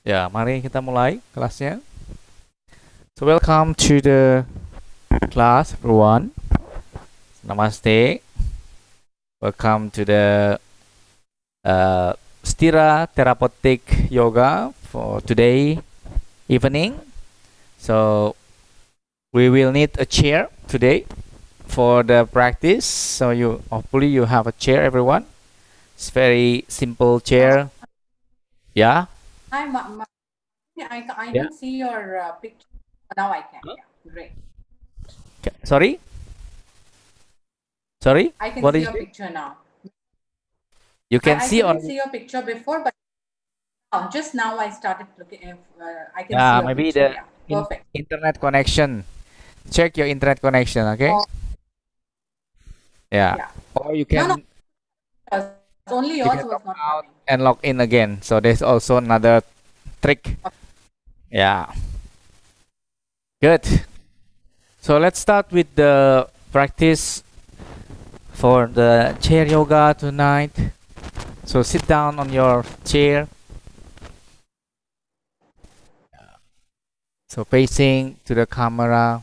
Ya, mari kita mulai kelasnya. So, welcome to the class everyone. Namaste. Welcome to the uh, Stira Therapeutic Yoga for today evening. So, we will need a chair today for the practice. So, you hopefully you have a chair everyone. It's very simple chair. Yeah, Hi, Ma- I, I yeah. not see your uh, picture. Now I can. Huh? Yeah. Great. Okay. Sorry? Sorry? I can what see your it? picture now. You can I, see I or... see your picture before, but oh, just now I started looking. Uh, I can yeah, see maybe picture. the yeah. Perfect. internet connection. Check your internet connection, okay? Oh. Yeah. yeah. Or you can. No, no. Only yours was not out and log in again. So there's also another trick. Yeah. Good. So let's start with the practice for the chair yoga tonight. So sit down on your chair. So facing to the camera.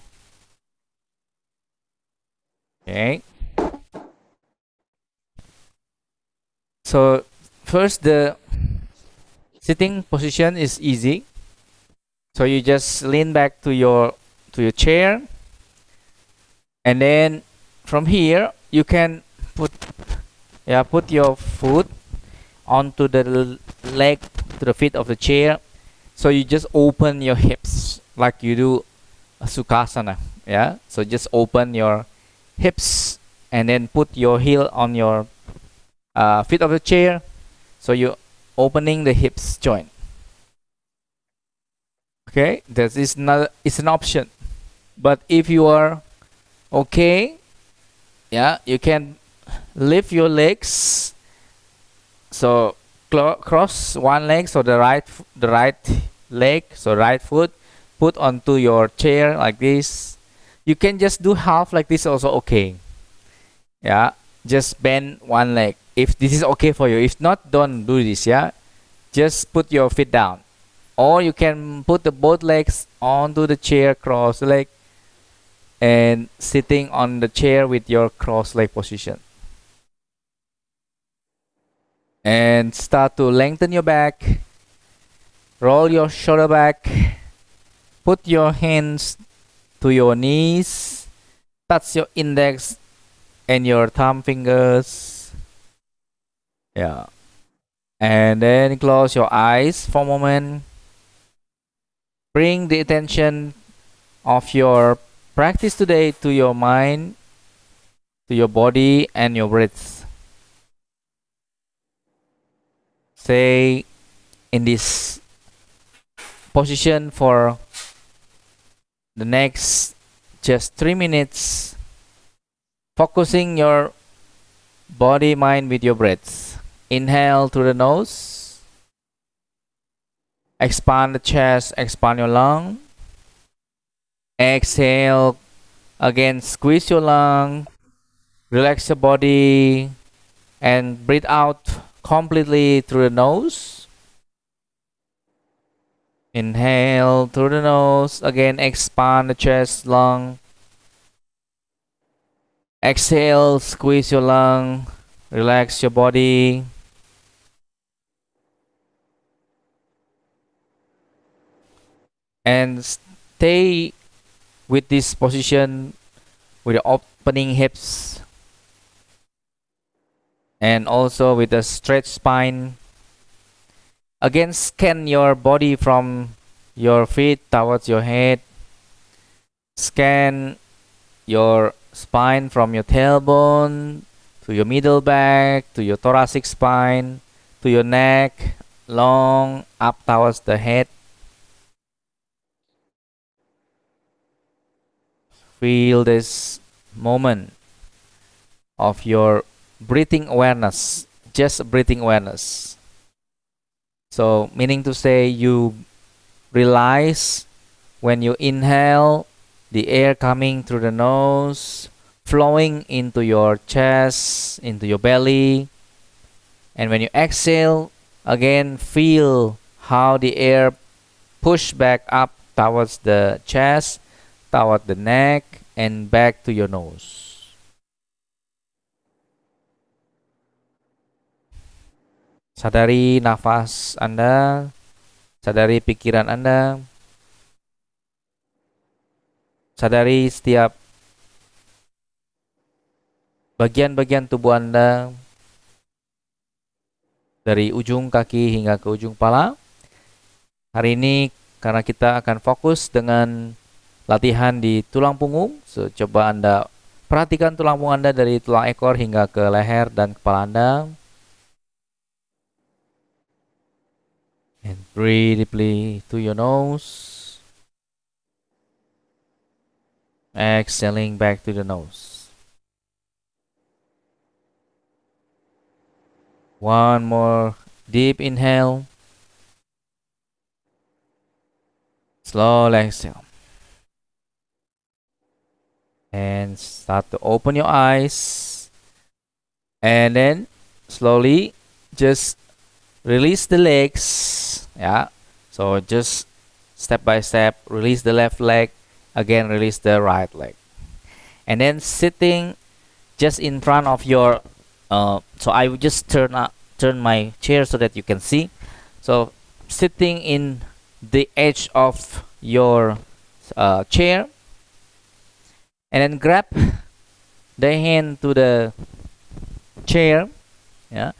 Okay. So first the sitting position is easy. So you just lean back to your to your chair and then from here you can put yeah put your foot onto the leg to the feet of the chair so you just open your hips like you do sukhasana yeah so just open your hips and then put your heel on your uh, feet of the chair so you're opening the hips joint okay this is not it's an option but if you are okay yeah you can lift your legs so cross one leg so the right the right leg so right foot put onto your chair like this you can just do half like this also okay yeah just bend one leg if this is okay for you if not don't do this yeah just put your feet down or you can put the both legs onto the chair cross leg and sitting on the chair with your cross leg position and start to lengthen your back roll your shoulder back put your hands to your knees touch your index and your thumb fingers yeah and then close your eyes for a moment bring the attention of your practice today to your mind to your body and your breath say in this position for the next just three minutes focusing your body mind with your breaths. Inhale through the nose. Expand the chest, expand your lung. Exhale. Again, squeeze your lung. Relax your body. And breathe out completely through the nose. Inhale through the nose. Again, expand the chest, lung. Exhale, squeeze your lung. Relax your body. and stay with this position with the opening hips and also with the stretched spine again scan your body from your feet towards your head scan your spine from your tailbone to your middle back to your thoracic spine to your neck long up towards the head Feel this moment of your breathing awareness, just breathing awareness. So, meaning to say, you realize when you inhale, the air coming through the nose, flowing into your chest, into your belly. And when you exhale, again, feel how the air push back up towards the chest toward the neck and back to your nose. Sadari nafas Anda, sadari pikiran Anda, sadari setiap bagian-bagian tubuh Anda, dari ujung kaki hingga ke ujung kepala. Hari ini karena kita akan fokus dengan latihan di tulang punggung. So, coba Anda perhatikan tulang punggung Anda dari tulang ekor hingga ke leher dan kepala Anda. And breathe deeply through your nose. Exhaling back to the nose. One more deep inhale. Slow exhale. and start to open your eyes and then slowly just release the legs yeah so just step by step release the left leg again release the right leg and then sitting just in front of your uh, so I will just turn up turn my chair so that you can see so sitting in the edge of your uh, chair and then grab the hand to the chair ya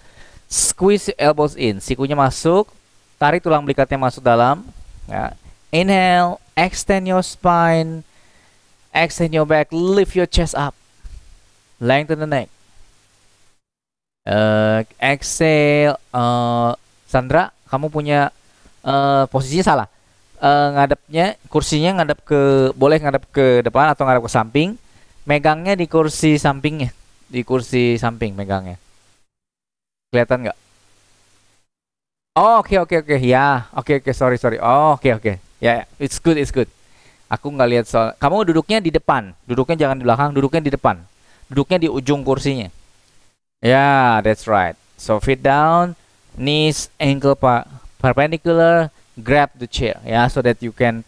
squeeze elbows in sikunya masuk tarik tulang belikatnya masuk dalam ya inhale extend your spine extend your back lift your chest up lengthen the neck uh, exhale uh, Sandra kamu punya uh, posisinya salah uh, ngadepnya kursinya ngadep ke boleh ngadep ke depan atau ngadep ke samping megangnya di kursi sampingnya di kursi samping megangnya kelihatan nggak oh oke okay, oke okay, oke okay. ya oke okay, oke okay, sorry sorry oh oke okay, oke okay. ya yeah, it's good it's good aku nggak lihat soal kamu duduknya di depan duduknya jangan di belakang duduknya di depan duduknya di ujung kursinya ya yeah, that's right so feet down knees ankle pa perpendicular grab the chair yeah so that you can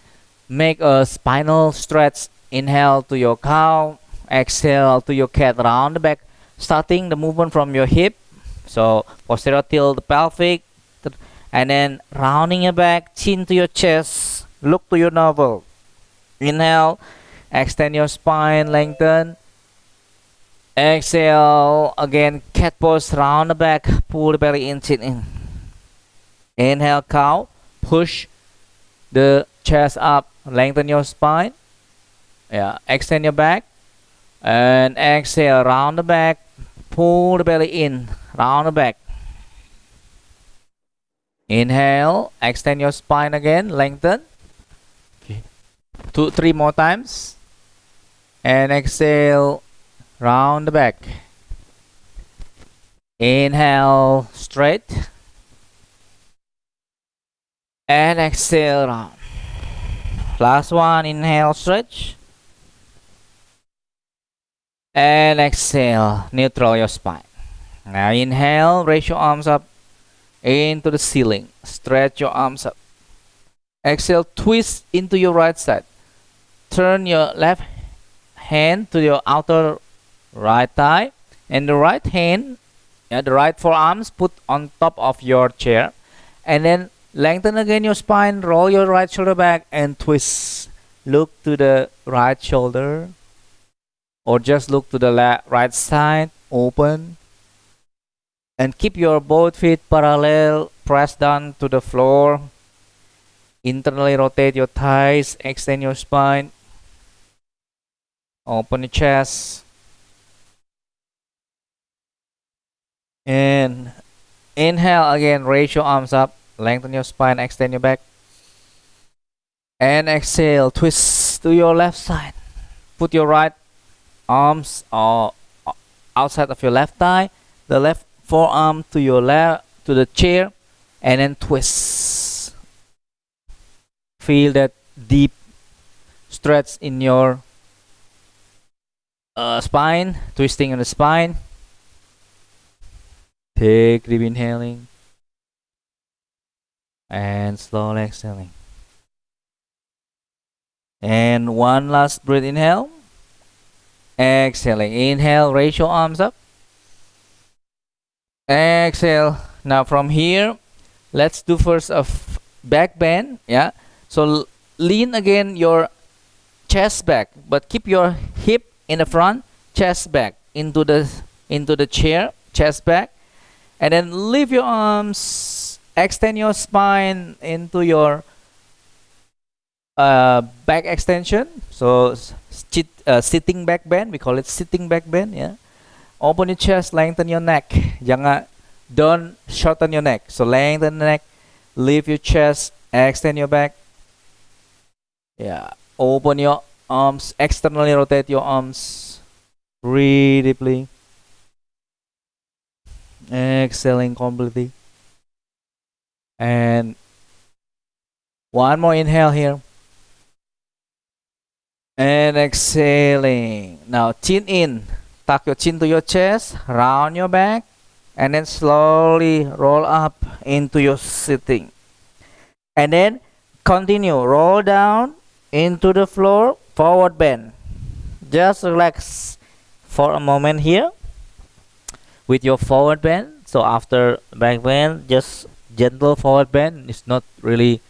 make a spinal stretch inhale to your cow exhale to your cat round the back starting the movement from your hip so posterior tilt the pelvic and then rounding your back chin to your chest look to your navel inhale extend your spine lengthen exhale again cat pose round the back pull the belly in chin in inhale cow push the chest up lengthen your spine yeah extend your back and exhale round the back pull the belly in round the back inhale extend your spine again lengthen okay. two three more times and exhale round the back inhale straight and exhale down last one inhale stretch and exhale neutral your spine now inhale raise your arms up into the ceiling stretch your arms up exhale twist into your right side turn your left hand to your outer right thigh and the right hand yeah, the right forearms put on top of your chair and then Lengthen again your spine, roll your right shoulder back and twist. Look to the right shoulder or just look to the left, right side, open. And keep your both feet parallel, press down to the floor. Internally rotate your thighs, extend your spine. Open the chest. And inhale again, raise your arms up lengthen your spine extend your back and exhale twist to your left side put your right arms or uh, uh, outside of your left thigh the left forearm to your left to the chair and then twist feel that deep stretch in your uh, spine twisting in the spine take deep inhaling and slowly exhaling and one last breath inhale exhaling inhale raise your arms up exhale now from here let's do first a back bend yeah so lean again your chest back but keep your hip in the front chest back into the into the chair chest back and then lift your arms extend your spine into your uh, back extension so uh, sitting back bend we call it sitting back bend yeah open your chest lengthen your neck jangan don't shorten your neck so lengthen the neck lift your chest extend your back yeah open your arms externally rotate your arms breathe deeply exhaling completely and one more inhale here and exhaling now chin in tuck your chin to your chest round your back and then slowly roll up into your sitting and then continue roll down into the floor forward bend just relax for a moment here with your forward bend so after back bend just Gentle forward bend it's not really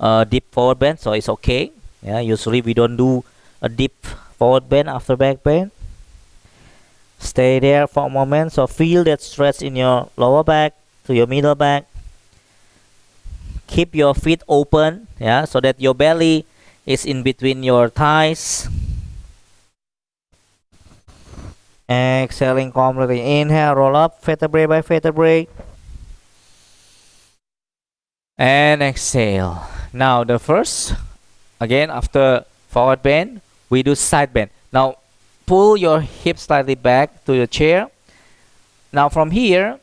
a deep forward bend so it's okay yeah usually we don't do a deep forward bend after back bend stay there for a moment so feel that stretch in your lower back to your middle back keep your feet open yeah so that your belly is in between your thighs exhaling completely. inhale roll up vertebrae by vertebrae and exhale now the first again after forward bend we do side bend now pull your hip slightly back to your chair now from here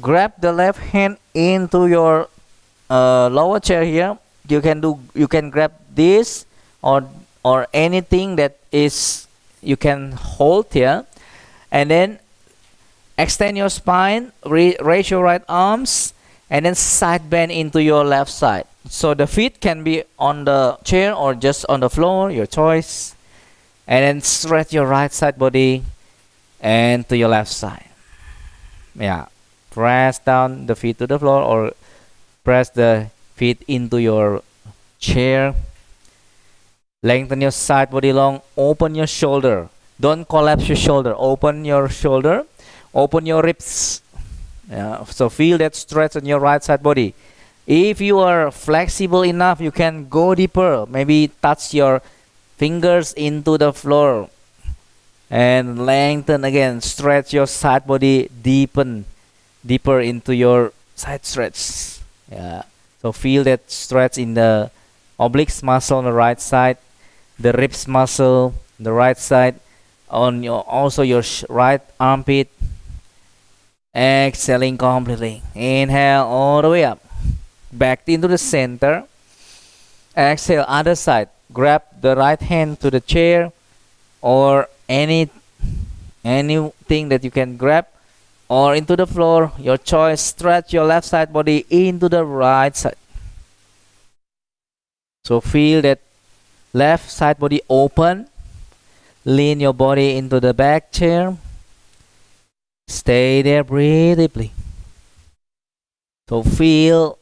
grab the left hand into your uh, lower chair here you can do you can grab this or or anything that is you can hold here and then extend your spine raise your right arms and then side bend into your left side. So the feet can be on the chair or just on the floor, your choice. And then stretch your right side body and to your left side. Yeah, press down the feet to the floor or press the feet into your chair. Lengthen your side body long, open your shoulder. Don't collapse your shoulder, open your shoulder, open your ribs yeah, so feel that stretch in your right side body. If you are flexible enough, you can go deeper. Maybe touch your fingers into the floor and lengthen again. Stretch your side body, deepen, deeper into your side stretch. Yeah. So feel that stretch in the obliques muscle on the right side, the ribs muscle, the right side, on your also your right armpit, exhaling completely inhale all the way up back into the center exhale other side grab the right hand to the chair or any anything that you can grab or into the floor your choice stretch your left side body into the right side so feel that left side body open lean your body into the back chair Stay there, breathe deeply. So feel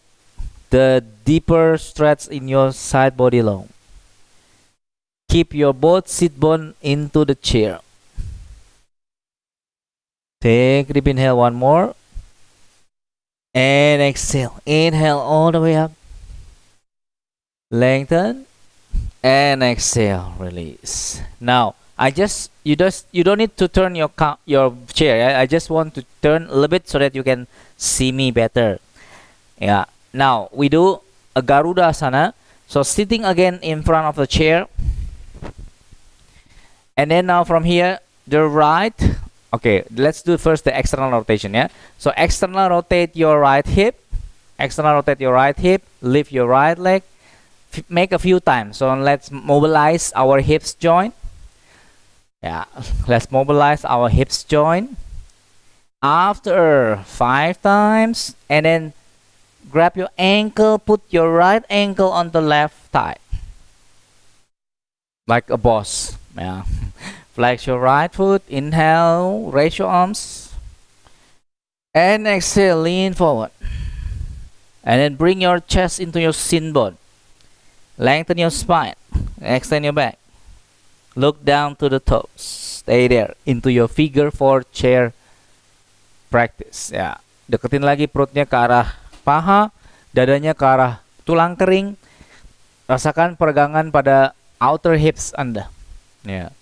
the deeper stretch in your side body long. Keep your both sit bone into the chair. Take deep inhale one more. And exhale. Inhale all the way up. Lengthen. And exhale. Release. Now I just you just you don't need to turn your your chair. I, I just want to turn a little bit so that you can see me better. Yeah. Now we do a Garuda Asana. So sitting again in front of the chair. And then now from here, the right. Okay, let's do first the external rotation, yeah? So external rotate your right hip. External rotate your right hip. Lift your right leg. F make a few times. So let's mobilize our hips joint yeah let's mobilize our hips joint after five times and then grab your ankle put your right ankle on the left thigh like a boss yeah flex your right foot inhale raise your arms and exhale lean forward and then bring your chest into your shin bone lengthen your spine extend your back Look down to the toes. Stay there. Into your figure four chair practice. Ya. Deketin lagi perutnya ke arah paha, dadanya ke arah tulang kering. Rasakan peregangan pada outer hips Anda. Ya.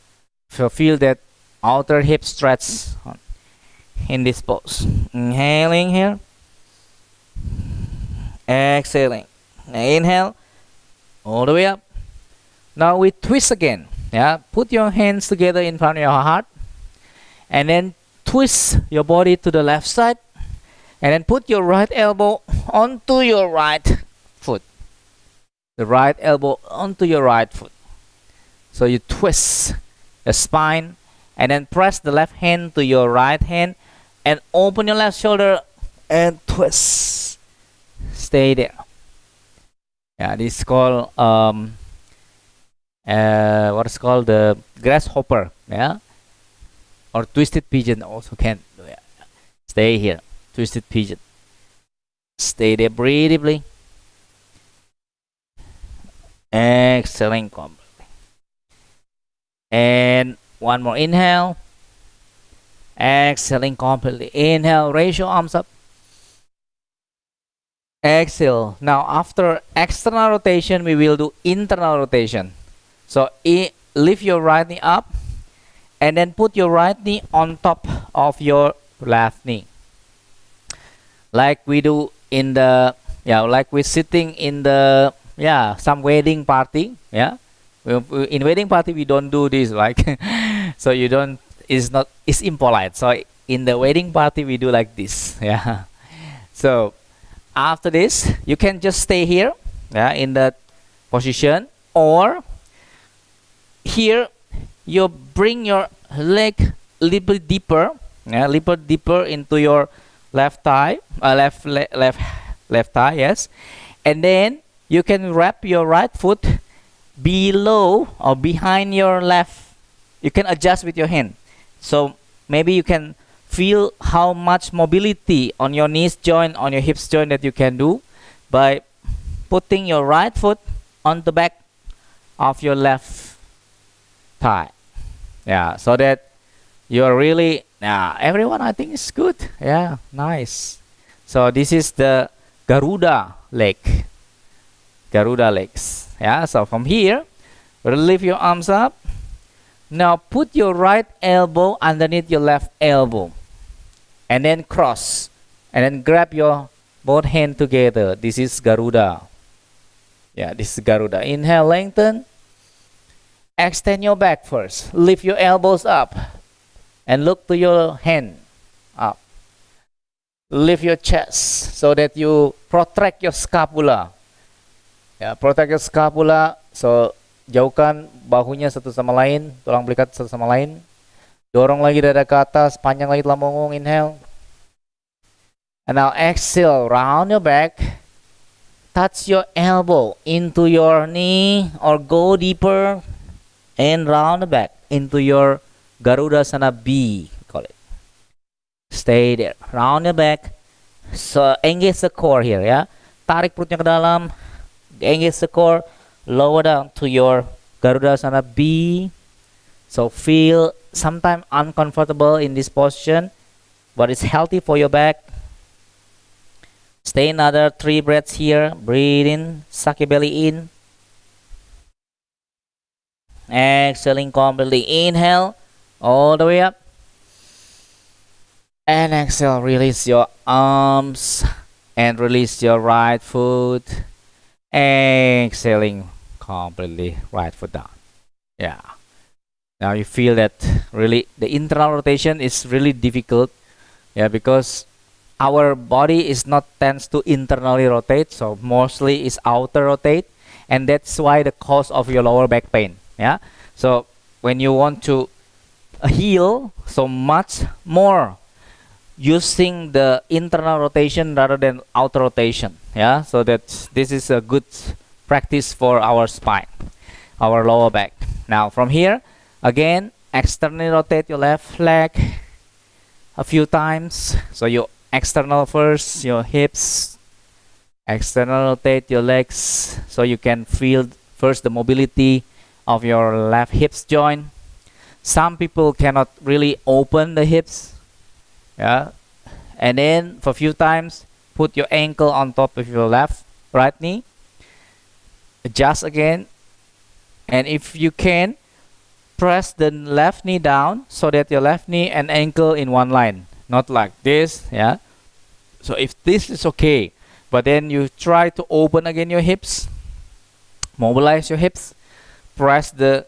Yeah. Feel that outer hip stretch in this pose. Inhaling here. Exhaling. Inhale all the way up. Now we twist again. Yeah, put your hands together in front of your heart and then twist your body to the left side and then put your right elbow onto your right foot. The right elbow onto your right foot. So you twist the spine and then press the left hand to your right hand and open your left shoulder and twist. Stay there. Yeah, this is called um, uh, what's called the grasshopper yeah or twisted pigeon also can stay here twisted pigeon stay there breathably. excellent completely and one more inhale exhaling completely inhale raise your arms up exhale now after external rotation we will do internal rotation so lift your right knee up and then put your right knee on top of your left knee like we do in the yeah like we're sitting in the yeah some wedding party yeah in wedding party we don't do this like so you don't it's not it's impolite so in the wedding party we do like this yeah so after this you can just stay here yeah in that position or here you bring your leg a little deeper yeah, a little deeper into your left thigh uh, left le left left thigh yes and then you can wrap your right foot below or behind your left you can adjust with your hand so maybe you can feel how much mobility on your knees joint on your hips joint that you can do by putting your right foot on the back of your left yeah so that you're really yeah everyone i think is good yeah nice so this is the garuda lake garuda legs. yeah so from here lift your arms up now put your right elbow underneath your left elbow and then cross and then grab your both hand together this is garuda yeah this is garuda inhale lengthen Extend your back first. Lift your elbows up and look to your hand up. Lift your chest so that you protract your scapula. Ya, protract your scapula. So jauhkan bahunya satu sama lain, Tolong belikat satu sama lain. Dorong lagi dada ke atas, panjang lagi telah inhale. And now exhale, round your back. Touch your elbow into your knee or go deeper and round the back into your Garuda Sana B. Call it. Stay there. Round your back. So engage the core here ya. Tarik perutnya ke dalam. Engage the core. Lower down to your Garuda Sana B. So feel sometimes uncomfortable in this position, but it's healthy for your back. Stay another three breaths here. Breathe in, suck your belly in, exhaling completely inhale all the way up and exhale release your arms and release your right foot exhaling completely right foot down yeah now you feel that really the internal rotation is really difficult yeah because our body is not tends to internally rotate so mostly is outer rotate and that's why the cause of your lower back pain yeah so when you want to heal so much more using the internal rotation rather than outer rotation yeah so that this is a good practice for our spine our lower back now from here again externally rotate your left leg a few times so you external first your hips external rotate your legs so you can feel first the mobility of your left hips joint some people cannot really open the hips yeah and then for a few times put your ankle on top of your left right knee adjust again and if you can press the left knee down so that your left knee and ankle in one line not like this yeah so if this is okay but then you try to open again your hips mobilize your hips press the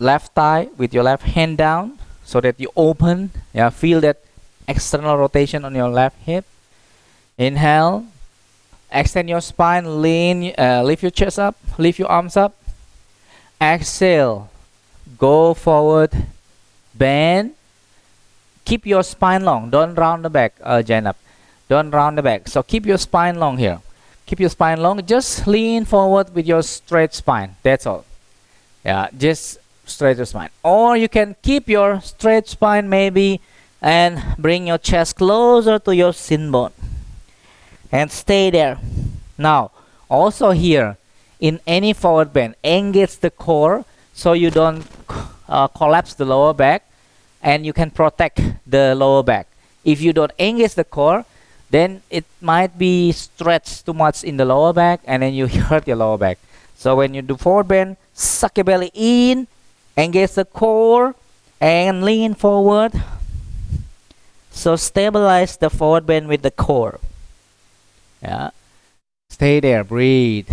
left thigh with your left hand down so that you open yeah feel that external rotation on your left hip inhale extend your spine lean uh, lift your chest up lift your arms up exhale go forward bend keep your spine long don't round the back uh, Jan up don't round the back so keep your spine long here keep your spine long just lean forward with your straight spine that's all yeah just straight your spine or you can keep your straight spine maybe and bring your chest closer to your shin bone and stay there now also here in any forward bend engage the core so you don't uh, collapse the lower back and you can protect the lower back if you don't engage the core then it might be stretched too much in the lower back and then you hurt your lower back so when you do forward bend Suck your belly in, engage the core, and lean forward. So stabilize the forward bend with the core. Ya. Stay there, breathe.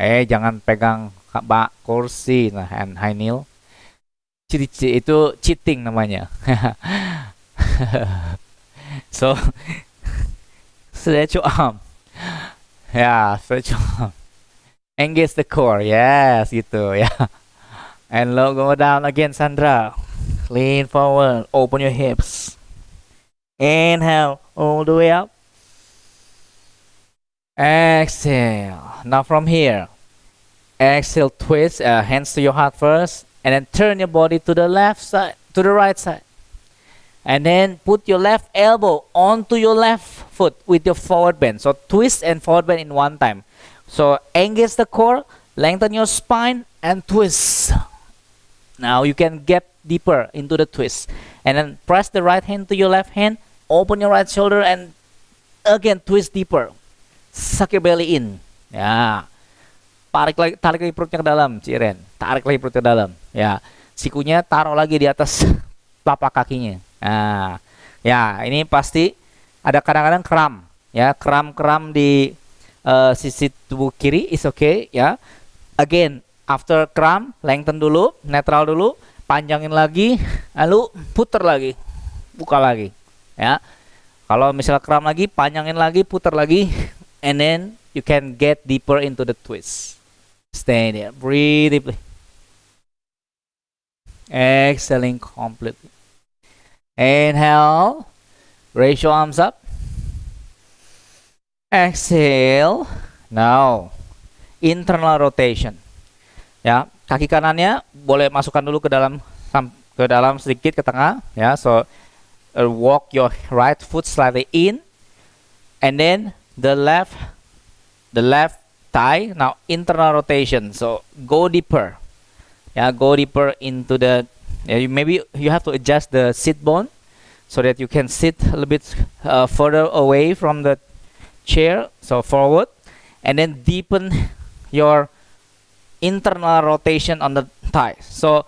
Eh, jangan pegang bak kursi nah and high kneel. Ciri -ciri itu cheating namanya. so stretch your arm. Yeah, stretch your arm. Engage the core. Yes, gitu ya. Yeah. And low go down again, Sandra. Lean forward. Open your hips. Inhale all the way up. Exhale. Now from here, exhale, twist uh, hands to your heart first, and then turn your body to the left side, to the right side. and then put your left elbow onto your left foot with your forward bend so twist and forward bend in one time so engage the core lengthen your spine and twist now you can get deeper into the twist and then press the right hand to your left hand open your right shoulder and again twist deeper suck your belly in ya tarik lagi tarik lagi perutnya ke dalam Ciren tarik lagi perutnya ke dalam ya sikunya taruh lagi di atas telapak kakinya Nah, ya ini pasti ada kadang-kadang kram, ya kram-kram di uh, sisi tubuh kiri is okay, ya. Again, after kram, lengthen dulu, netral dulu, panjangin lagi, lalu puter lagi, buka lagi, ya. Kalau misalnya kram lagi, panjangin lagi, puter lagi, and then you can get deeper into the twist. Stay there, breathe deeply. Exhaling completely. Inhale. Raise your arms up. Exhale. Now, internal rotation. Ya, kaki kanannya boleh masukkan dulu ke dalam ke dalam sedikit ke tengah ya. So uh, walk your right foot slightly in and then the left the left thigh now internal rotation. So go deeper. Ya, go deeper into the yeah, you maybe you have to adjust the seat bone so that you can sit a little bit uh, further away from the chair so forward and then deepen your internal rotation on the thigh so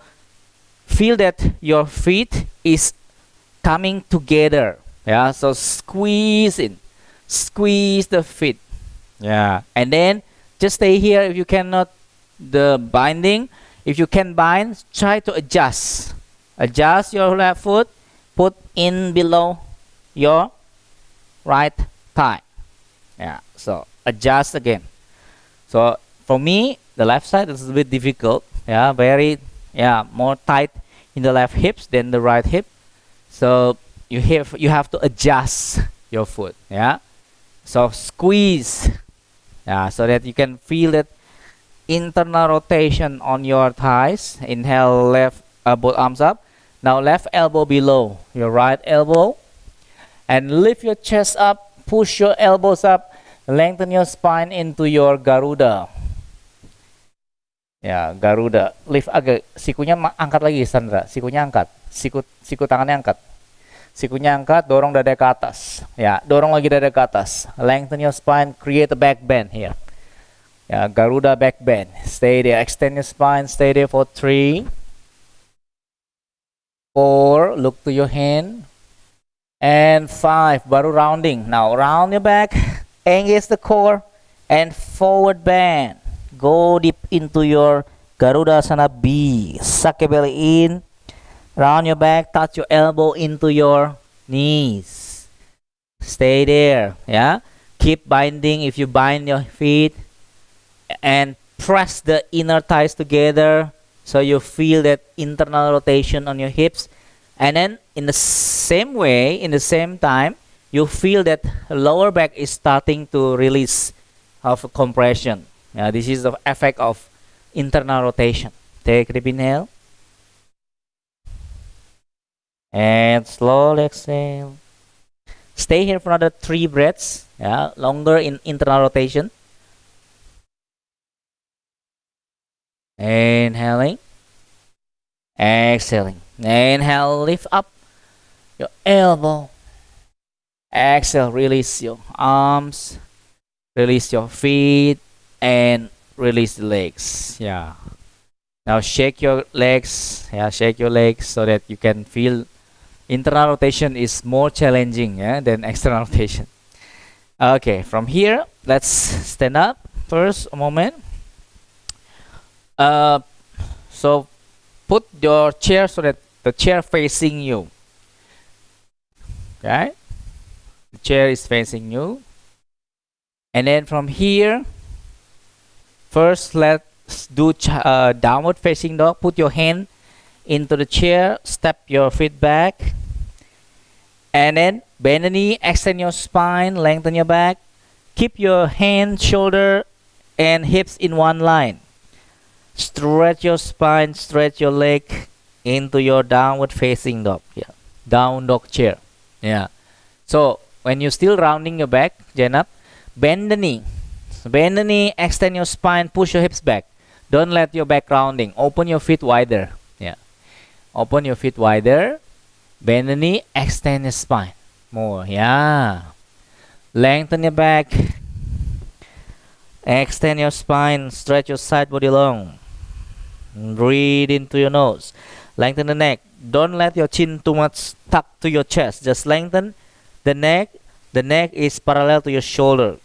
feel that your feet is coming together yeah so squeeze in squeeze the feet yeah and then just stay here if you cannot the binding if you can bind, try to adjust. Adjust your left foot, put in below your right thigh. Yeah, so adjust again. So for me, the left side is a bit difficult. Yeah, very, yeah, more tight in the left hips than the right hip. So you have, you have to adjust your foot. Yeah, so squeeze. Yeah, so that you can feel it internal rotation on your thighs. Inhale, left uh, both arms up. Now left elbow below your right elbow. And lift your chest up, push your elbows up, lengthen your spine into your Garuda. Ya, Garuda. Lift agak, sikunya angkat lagi Sandra, sikunya angkat. Siku, siku tangannya angkat. Sikunya angkat, dorong dada ke atas. Ya, dorong lagi dada ke atas. Lengthen your spine, create a back bend here. Yeah, Garuda back bend. Stay there. Extend your spine. Stay there for three, four. Look to your hand. And five. Baru rounding. Now round your back. Engage the core. And forward bend. Go deep into your Garuda Sana B. Suck your belly in. Round your back. Touch your elbow into your knees. Stay there. Yeah. Keep binding. If you bind your feet and press the inner thighs together so you feel that internal rotation on your hips and then in the same way in the same time you feel that lower back is starting to release of compression yeah, this is the effect of internal rotation take deep inhale and slowly exhale stay here for another three breaths yeah longer in internal rotation Inhaling. Exhaling. Inhale, lift up your elbow. Exhale, release your arms, release your feet, and release the legs. Yeah. Now shake your legs. Yeah, shake your legs so that you can feel internal rotation is more challenging yeah, than external rotation. Okay, from here, let's stand up first a moment. Uh, so put your chair so that the chair facing you. Okay, the chair is facing you, and then from here, first let's do uh, downward facing dog. Put your hand into the chair, step your feet back, and then bend the knee, extend your spine, lengthen your back. Keep your hand, shoulder, and hips in one line. Stretch your spine, stretch your leg into your downward facing dog. Yeah. Down dog chair. Yeah. So when you're still rounding your back, Jenap, up, bend the knee. Bend the knee, extend your spine, push your hips back. Don't let your back rounding. Open your feet wider. Yeah. Open your feet wider. Bend the knee, extend your spine. More. Yeah. Lengthen your back. Extend your spine, stretch your side body long. Breathe into your nose. Lengthen the neck. Don't let your chin too much tuck to your chest. Just lengthen the neck. The neck is parallel to your shoulder.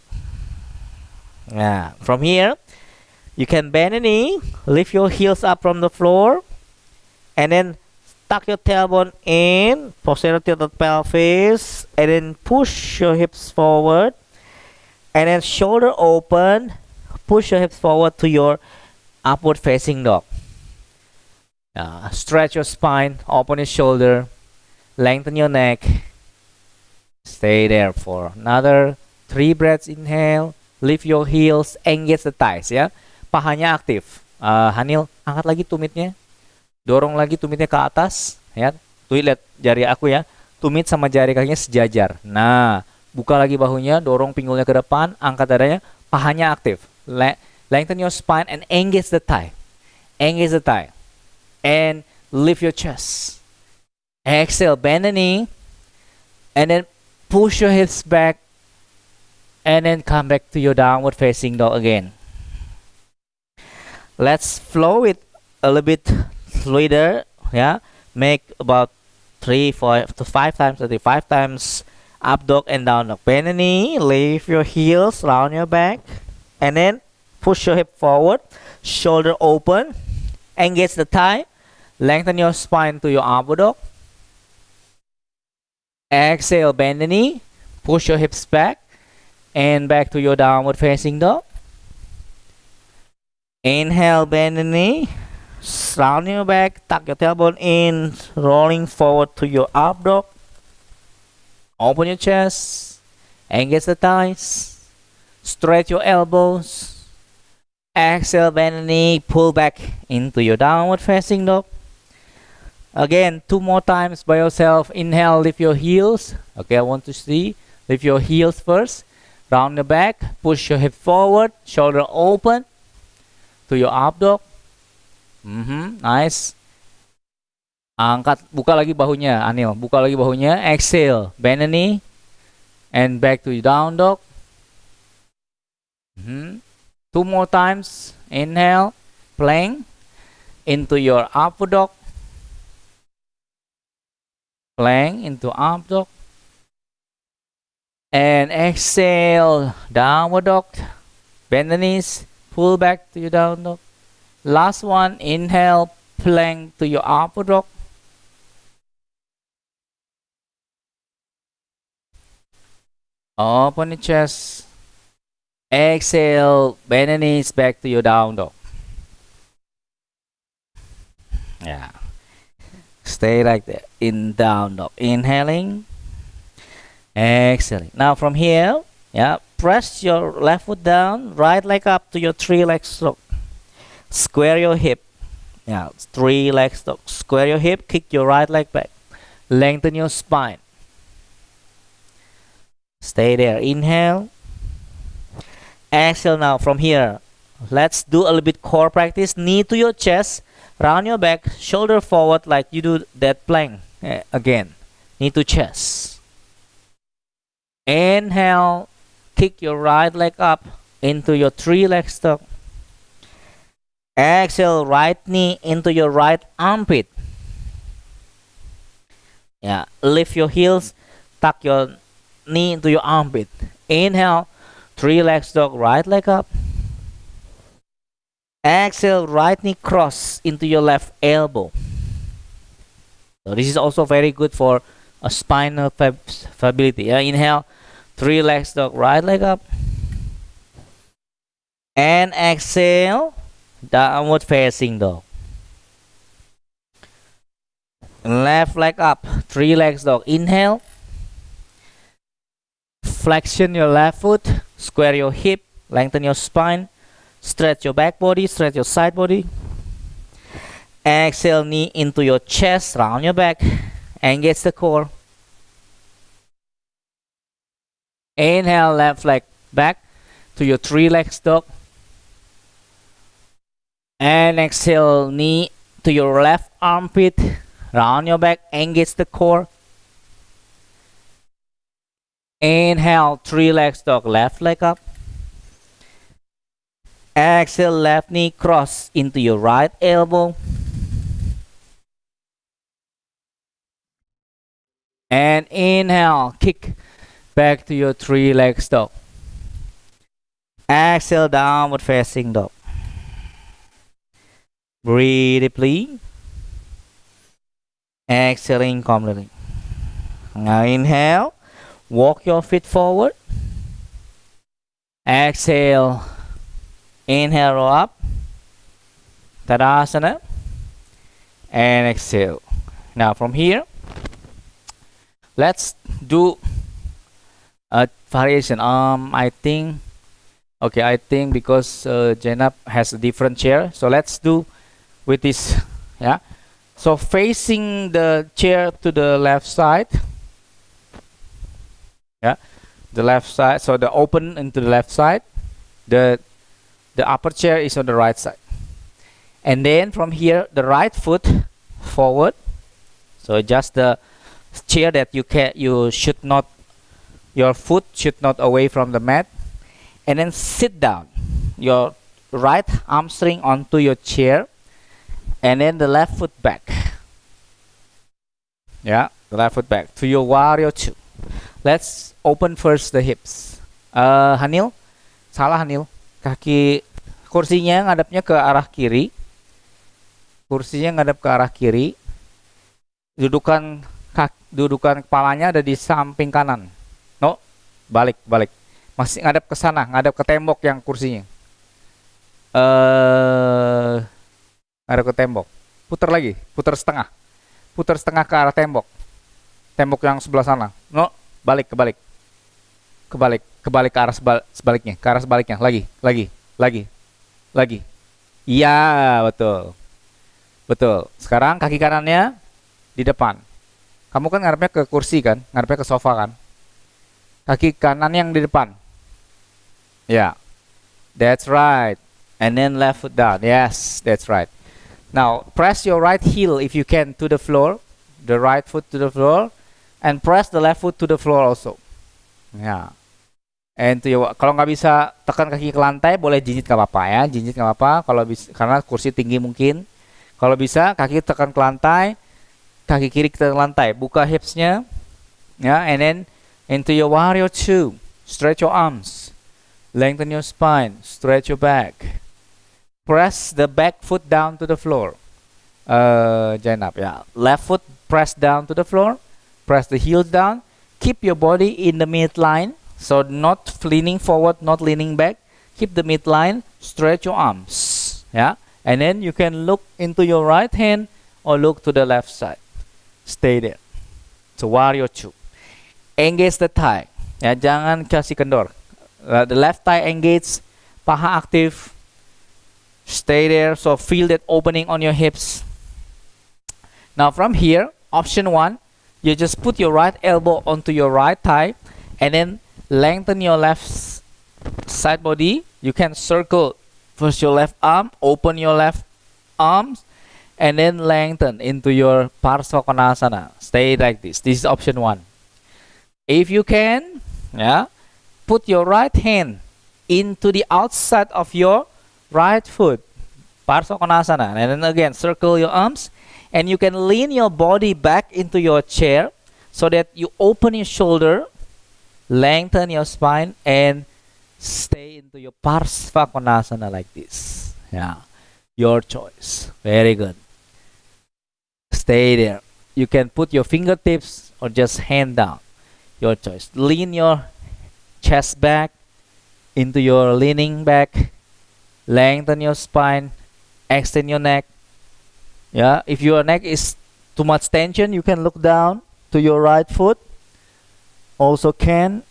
Yeah. From here, you can bend the knee, lift your heels up from the floor, and then tuck your tailbone in, posterior to the pelvis, and then push your hips forward, and then shoulder open, push your hips forward to your upward facing dog. Uh, stretch your spine, open your shoulder, lengthen your neck. Stay there for another three breaths. Inhale, lift your heels, engage the thighs ya. Pahanya aktif. Uh, Hanil, angkat lagi tumitnya. Dorong lagi tumitnya ke atas ya. jari aku ya. Tumit sama jari kakinya sejajar. Nah, buka lagi bahunya, dorong pinggulnya ke depan, angkat dadanya, pahanya aktif. Le lengthen your spine and engage the thigh. Engage the thigh. and lift your chest. Exhale, bend the knee, and then push your hips back, and then come back to your downward facing dog again. Let's flow it a little bit fluider. Yeah, make about three, four to five times, five times up dog and down dog. Bend the knee, lift your heels round your back, and then push your hip forward, shoulder open, engage the thigh, Lengthen your spine to your upward dog. Exhale, bend the knee. Push your hips back and back to your downward facing dog. Inhale, bend the knee. Round your back, tuck your tailbone in, rolling forward to your up dog. Open your chest, engage the thighs, stretch your elbows. Exhale, bend the knee, pull back into your downward facing dog. Again, two more times by yourself. Inhale, lift your heels. Okay, I want to see. Lift your heels first. Round the back, push your hip forward, shoulder open to your up dog. Mm -hmm, nice. Angkat, buka lagi bahunya, Anil. Buka lagi bahunya. Exhale, bend the knee and back to your down dog. Mm -hmm. Two more times. Inhale, plank into your up dog. Plank into dog and exhale downward dog bend the knees pull back to your down dog last one inhale plank to your upward dog open the chest exhale bend the knees back to your down dog yeah stay like that in down dog inhaling exhaling now from here yeah press your left foot down right leg up to your three leg stroke square your hip yeah three leg stroke square your hip kick your right leg back lengthen your spine stay there inhale exhale now from here let's do a little bit core practice knee to your chest round your back shoulder forward like you do that plank eh, again knee to chest inhale kick your right leg up into your three leg stock. exhale right knee into your right armpit yeah lift your heels tuck your knee into your armpit inhale three leg dog right leg up Exhale, right knee cross into your left elbow. So this is also very good for a spinal stability. Yeah? Inhale, three legs dog, right leg up. And exhale, downward facing dog. Left leg up, three legs dog. Inhale, flexion your left foot, square your hip, lengthen your spine. Stretch your back body, stretch your side body. Exhale, knee into your chest, round your back, engage the core. Inhale, left leg back to your three legs dog. And exhale, knee to your left armpit, round your back, engage the core. Inhale, three legs dog, left leg up. Exhale, left knee cross into your right elbow. And inhale, kick back to your three legs dog. Exhale, downward facing dog. Breathe deeply. Exhaling completely. Now inhale, walk your feet forward. Exhale, inhale roll up tadasana and exhale now from here let's do a variation um i think okay i think because uh, jenab has a different chair so let's do with this yeah so facing the chair to the left side yeah the left side so the open into the left side the the aperture is on the right side and then from here the right foot forward so just the chair that you can you should not your foot should not away from the mat and then sit down your right hamstring onto your chair and then the left foot back yeah the left foot back to your warrior two let's open first the hips uh hanil salah hanil kaki kursinya ngadapnya ke arah kiri kursinya ngadap ke arah kiri dudukan kak, dudukan kepalanya ada di samping kanan no balik balik masih ngadap ke sana ngadap ke tembok yang kursinya eh ngadap ke tembok putar lagi putar setengah putar setengah ke arah tembok tembok yang sebelah sana no balik kebalik kebalik kebalik ke arah sebal sebaliknya, ke arah sebaliknya. Lagi, lagi, lagi, lagi. Iya, betul. Betul. Sekarang kaki kanannya di depan. Kamu kan ngarepnya ke kursi kan? Ngarepnya ke sofa kan? Kaki kanan yang di depan. Ya. Yeah. That's right. And then left foot down. Yes, that's right. Now, press your right heel if you can to the floor, the right foot to the floor and press the left foot to the floor also. Yeah. And to your, kalau nggak bisa tekan kaki ke lantai boleh jinjit nggak apa-apa ya, jinjit nggak apa-apa. Kalau bisa karena kursi tinggi mungkin. Kalau bisa kaki tekan ke lantai, kaki kiri ke lantai, buka hipsnya, ya, and then into your warrior two, stretch your arms, lengthen your spine, stretch your back, press the back foot down to the floor. Uh, join up, ya. Left foot press down to the floor, press the heels down, keep your body in the midline. So not leaning forward, not leaning back. Keep the midline, stretch your arms. Yeah. And then you can look into your right hand or look to the left side. Stay there. So warrior two. Engage the thigh. Ya, jangan kasih kendor. Uh, the left thigh engage, paha active. Stay there. So feel that opening on your hips. Now from here, option one, you just put your right elbow onto your right thigh and then lengthen your left side body you can circle first your left arm open your left arms and then lengthen into your parsvakonasana stay like this this is option one if you can yeah put your right hand into the outside of your right foot parsvakonasana and then again circle your arms and you can lean your body back into your chair so that you open your shoulder lengthen your spine and stay into your Parsva Konasana like this. Yeah, your choice. Very good. Stay there. You can put your fingertips or just hand down. Your choice. Lean your chest back into your leaning back. Lengthen your spine. Extend your neck. Yeah, if your neck is too much tension, you can look down to your right foot also can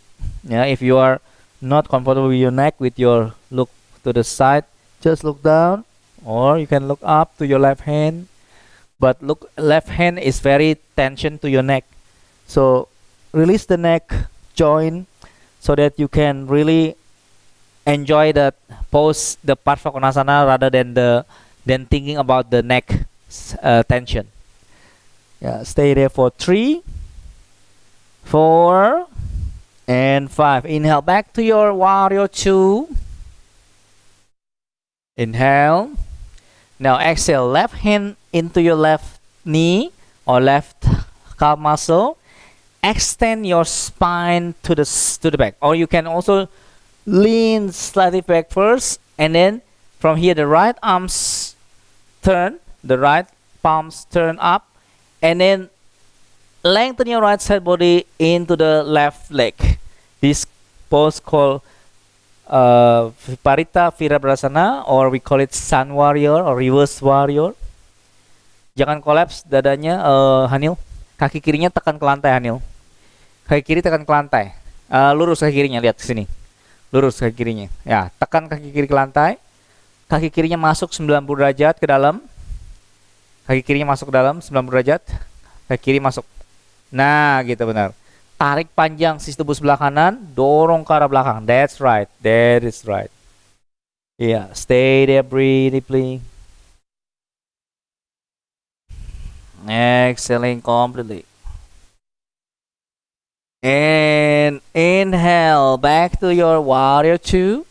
yeah if you are not comfortable with your neck with your look to the side just look down or you can look up to your left hand but look left hand is very tension to your neck so release the neck joint so that you can really enjoy that pose the parvakonasana rather than the than thinking about the neck uh, tension yeah stay there for three four, and five. Inhale back to your warrior two. Inhale. Now exhale left hand into your left knee or left calf muscle. Extend your spine to the to the back, or you can also lean slightly back first, and then from here the right arms turn, the right palms turn up, and then lengthen your right side body into the left leg. This pose called uh, Viparita Virabrasana or we call it Sun Warrior or Reverse Warrior. Jangan collapse dadanya uh, Hanil. Kaki kirinya tekan ke lantai Hanil. Kaki kiri tekan ke lantai. Uh, lurus kaki kirinya lihat ke sini. Lurus kaki kirinya. Ya, tekan kaki kiri ke lantai. Kaki kirinya masuk 90 derajat ke dalam. Kaki kirinya masuk ke dalam 90 derajat. Kaki kiri masuk Nah, gitu benar. Tarik panjang sisi tubuh sebelah kanan, dorong ke arah belakang. That's right. That is right. Iya, yeah. stay there, breathe deeply. Exhaling completely. And inhale back to your warrior two.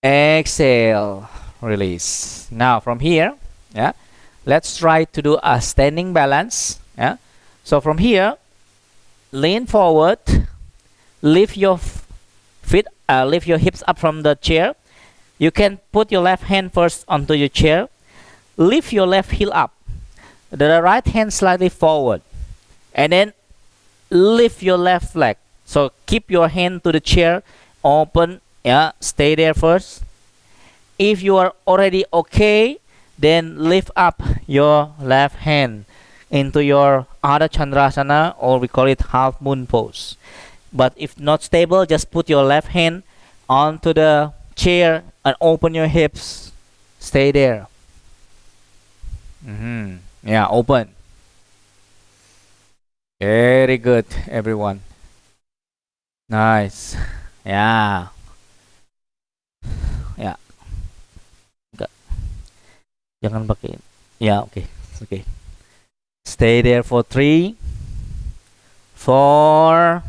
Exhale, release. Now from here, yeah, let's try to do a standing balance. yeah so from here lean forward lift your feet uh, lift your hips up from the chair you can put your left hand first onto your chair lift your left heel up the right hand slightly forward and then lift your left leg so keep your hand to the chair open yeah stay there first if you are already okay then lift up your left hand into your Ardha Chandrasana or we call it half moon pose. But if not stable, just put your left hand onto the chair and open your hips. Stay there. Mm-hmm. Yeah, open. Very good, everyone. Nice. Yeah. Yeah. Enggak. Jangan pakai. Ya, yeah, oke. Okay. Oke. Okay. Stay there for three, four,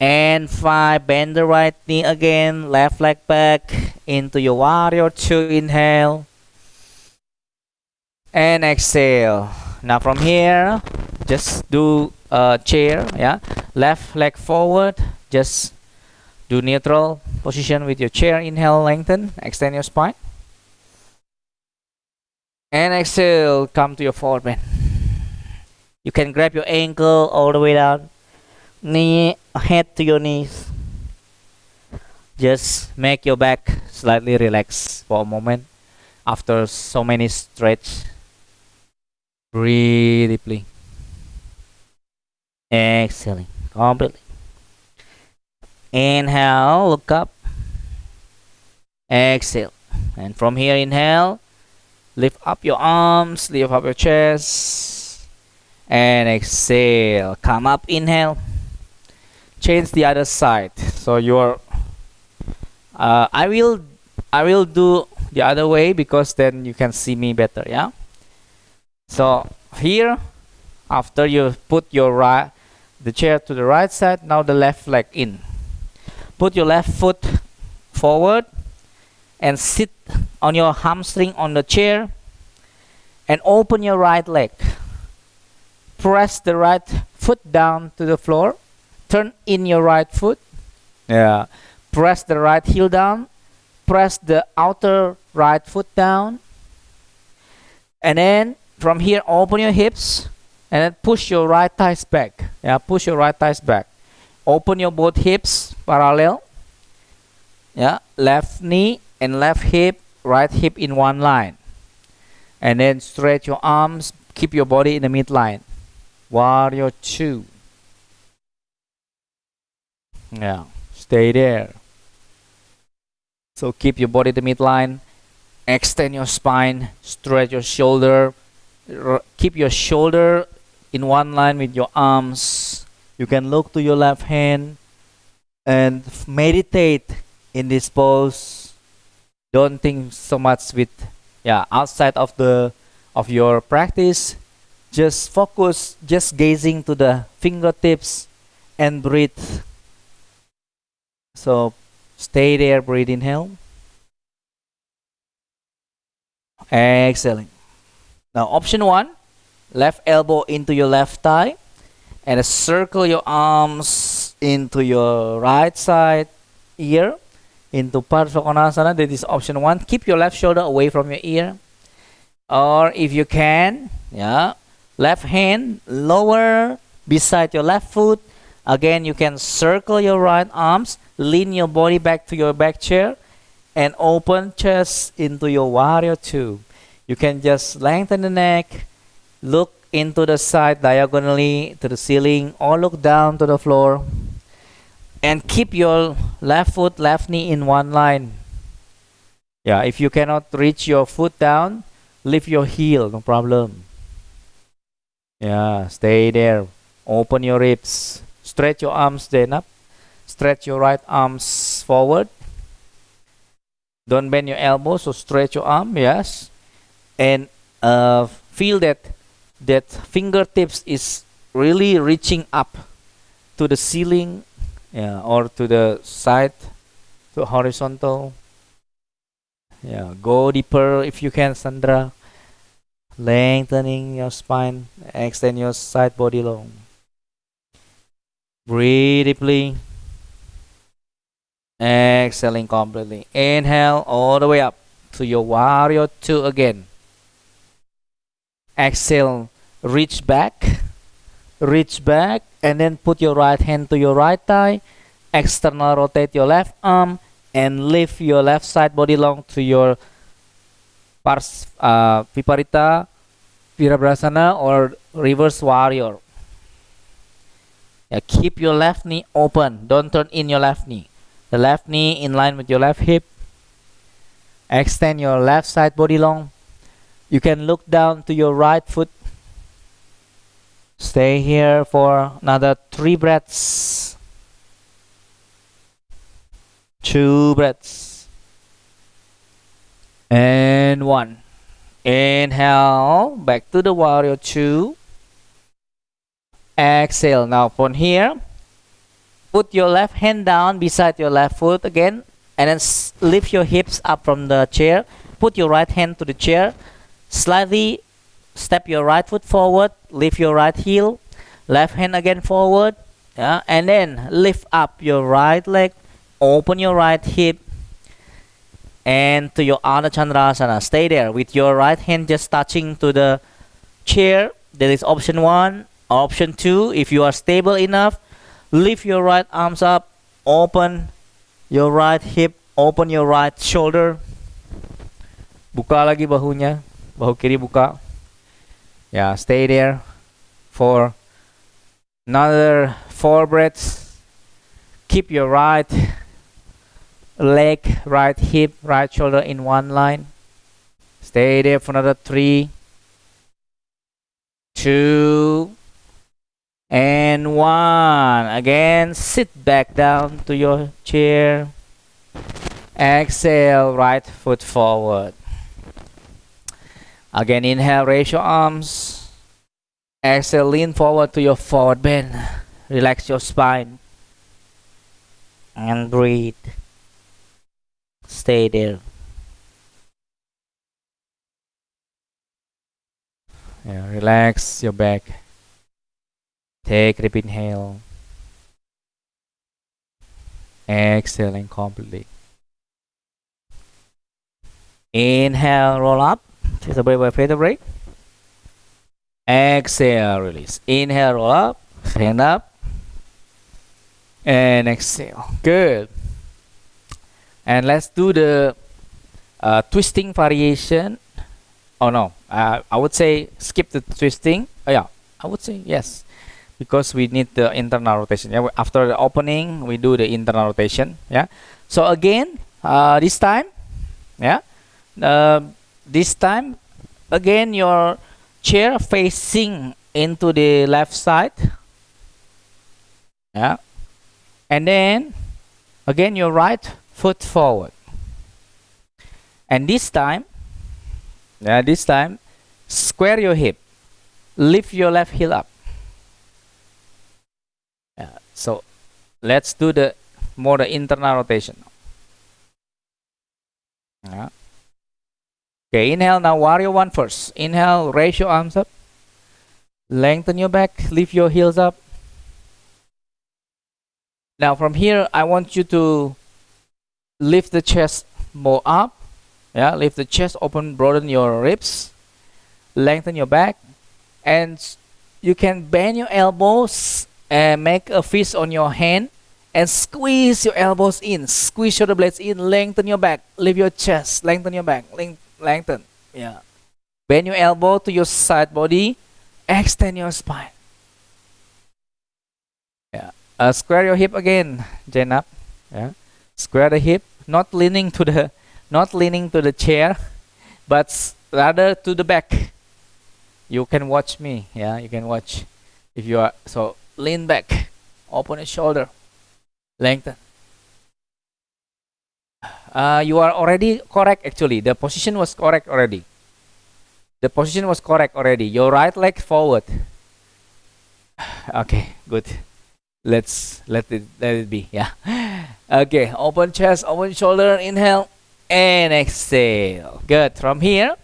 and five. Bend the right knee again. Left leg back into your warrior two. Inhale and exhale. Now from here, just do a chair. Yeah, left leg forward. Just do neutral position with your chair. Inhale, lengthen, extend your spine and exhale come to your forward bend you can grab your ankle all the way down knee head to your knees just make your back slightly relax for a moment after so many stretch breathe deeply exhaling completely inhale look up exhale and from here inhale lift up your arms lift up your chest and exhale come up inhale change the other side so you're uh, I will I will do the other way because then you can see me better yeah so here after you put your right the chair to the right side now the left leg in put your left foot forward and sit on your hamstring on the chair and open your right leg press the right foot down to the floor, turn in your right foot, yeah, press the right heel down, press the outer right foot down, and then from here open your hips and then push your right thighs back. Yeah, push your right thighs back. Open your both hips parallel. Yeah, left knee and left hip, right hip in one line. And then stretch your arms, keep your body in the midline warrior 2 yeah stay there so keep your body to midline extend your spine stretch your shoulder keep your shoulder in one line with your arms you can look to your left hand and meditate in this pose don't think so much with yeah outside of the of your practice just focus, just gazing to the fingertips and breathe. So stay there, breathe inhale. Exhaling. Now option one, left elbow into your left thigh and circle your arms into your right side ear into Parsvakonasana. That is option one. Keep your left shoulder away from your ear. Or if you can, yeah, left hand lower beside your left foot again you can circle your right arms lean your body back to your back chair and open chest into your warrior two you can just lengthen the neck look into the side diagonally to the ceiling or look down to the floor and keep your left foot left knee in one line yeah if you cannot reach your foot down lift your heel no problem yeah, stay there. Open your ribs. Stretch your arms then up. Stretch your right arms forward. Don't bend your elbow, so stretch your arm, yes. And uh, feel that that fingertips is really reaching up to the ceiling yeah, or to the side, to horizontal. Yeah, go deeper if you can, Sandra lengthening your spine extend your side body long breathe deeply exhaling completely inhale all the way up to your warrior two again exhale reach back reach back and then put your right hand to your right thigh external rotate your left arm and lift your left side body long to your Pars, uh, Viparita Virabrasana or reverse warrior. Yeah, keep your left knee open. Don't turn in your left knee. The left knee in line with your left hip. Extend your left side body long. You can look down to your right foot. Stay here for another three breaths. Two breaths. and one inhale back to the warrior two exhale now from here put your left hand down beside your left foot again and then lift your hips up from the chair put your right hand to the chair slightly step your right foot forward lift your right heel left hand again forward yeah, and then lift up your right leg open your right hip and to your Chandrasana. Stay there with your right hand just touching to the chair. That is option one. Option two, if you are stable enough, lift your right arms up, open your right hip, open your right shoulder. Buka lagi bahunya, bahu kiri buka. Ya, yeah, stay there for another four breaths. Keep your right leg, right hip, right shoulder in one line. Stay there for another three, two, and one. Again, sit back down to your chair. Exhale, right foot forward. Again, inhale, raise your arms. Exhale, lean forward to your forward bend. Relax your spine. And breathe stay there yeah, relax your back take deep inhale exhaling completely inhale roll up take a break by take break exhale release inhale roll up stand up and exhale good and let's do the uh, twisting variation oh no uh, I would say skip the twisting oh, yeah I would say yes because we need the internal rotation yeah after the opening we do the internal rotation yeah so again uh, this time yeah uh, this time again your chair facing into the left side yeah and then again your right foot forward and this time yeah, this time square your hip lift your left heel up Yeah, so let's do the more the internal rotation Yeah. okay inhale now warrior one first inhale raise your arms up lengthen your back lift your heels up now from here i want you to lift the chest more up yeah lift the chest open broaden your ribs lengthen your back and you can bend your elbows and make a fist on your hand and squeeze your elbows in squeeze shoulder blades in lengthen your back lift your chest lengthen your back Leng lengthen yeah bend your elbow to your side body extend your spine yeah uh, square your hip again Jen up yeah square the hip not leaning to the not leaning to the chair but rather to the back you can watch me yeah you can watch if you are so lean back open your shoulder lengthen uh, you are already correct actually the position was correct already the position was correct already your right leg forward okay good let's let it let it be yeah okay open chest open shoulder inhale and exhale good from here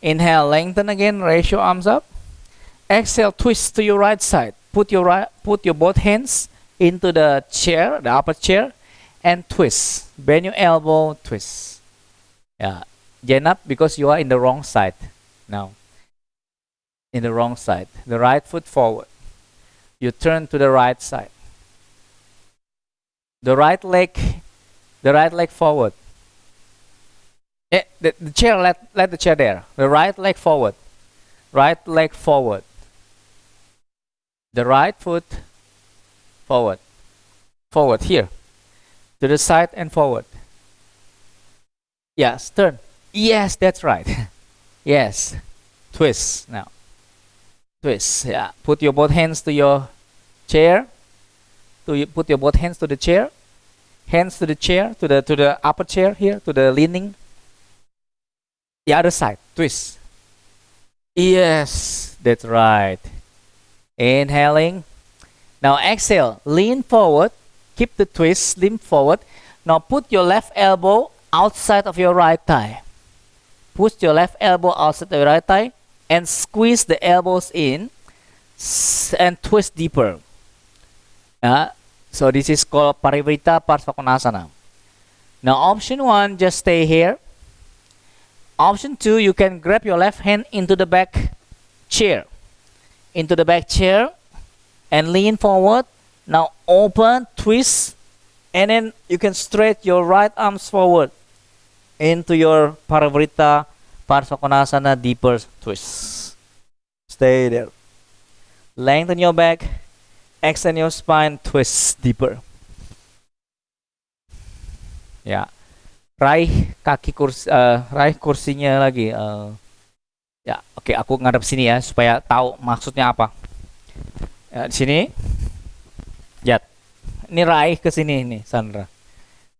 inhale lengthen again raise your arms up exhale twist to your right side put your right put your both hands into the chair the upper chair and twist bend your elbow twist yeah get up because you are in the wrong side now in the wrong side the right foot forward you turn to the right side the right leg, the right leg forward. Yeah, the, the chair, let, let the chair there. The right leg forward. Right leg forward. The right foot forward. Forward here. To the side and forward. Yes, turn. Yes, that's right. yes. Twist now. Twist. Yeah. Put your both hands to your chair. To you put your both hands to the chair, hands to the chair, to the to the upper chair here, to the leaning. The other side, twist. Yes, that's right. Inhaling. Now exhale, lean forward, keep the twist, lean forward. Now put your left elbow outside of your right thigh. Push your left elbow outside of your right thigh and squeeze the elbows in and twist deeper. Uh, so this is called Parivrita Parsvakonasana. Now option one, just stay here. Option two, you can grab your left hand into the back chair. Into the back chair and lean forward. Now open, twist, and then you can stretch your right arms forward into your Parivrita Parsvakonasana deeper twist. Stay there. Lengthen your back extend your spine, twist deeper. Ya, raih kaki kursi, uh, eh, raih kursinya lagi. Uh, ya, oke, okay, aku ngadep sini ya supaya tahu maksudnya apa. Ya, di sini, jat. Ini raih ke sini nih, Sandra.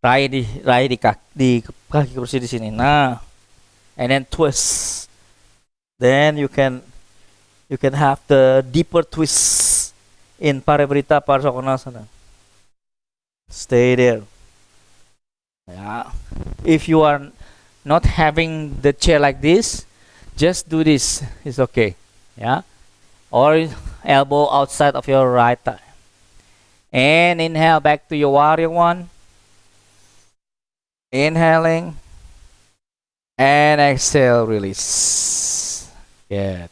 Raih di raih di kaki, di kaki kursi di sini. Nah, and then twist. Then you can you can have the deeper twist in Paribrita, Parsokonasana. Stay there. Yeah. If you are not having the chair like this, just do this. It's okay. Yeah. Or elbow outside of your right thigh. And inhale back to your warrior one. Inhaling. And exhale, release. Good.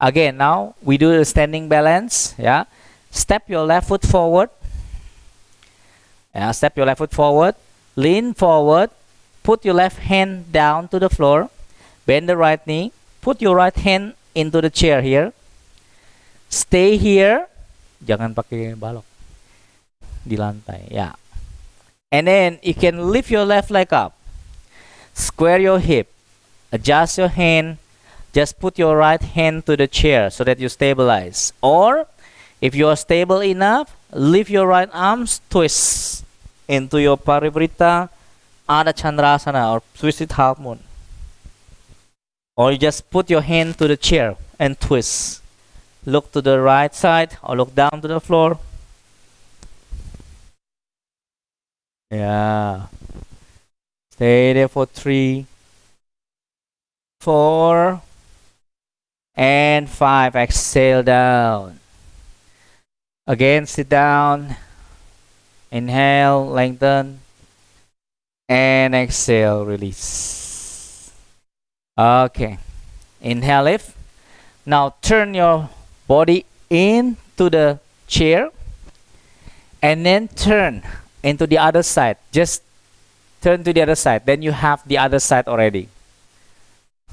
Again, now we do the standing balance. Yeah step your left foot forward step your left foot forward lean forward put your left hand down to the floor bend the right knee put your right hand into the chair here stay here jangan pakai balok di lantai yeah. and then you can lift your left leg up square your hip adjust your hand just put your right hand to the chair so that you stabilize or if you are stable enough, lift your right arms, twist into your parivrita, Adha Chandrasana or twisted half moon. Or you just put your hand to the chair and twist. Look to the right side or look down to the floor. Yeah. Stay there for three, four, and five. Exhale down. Again, sit down. Inhale, lengthen. And exhale, release. Okay. Inhale, lift. Now turn your body into the chair. And then turn into the other side. Just turn to the other side. Then you have the other side already.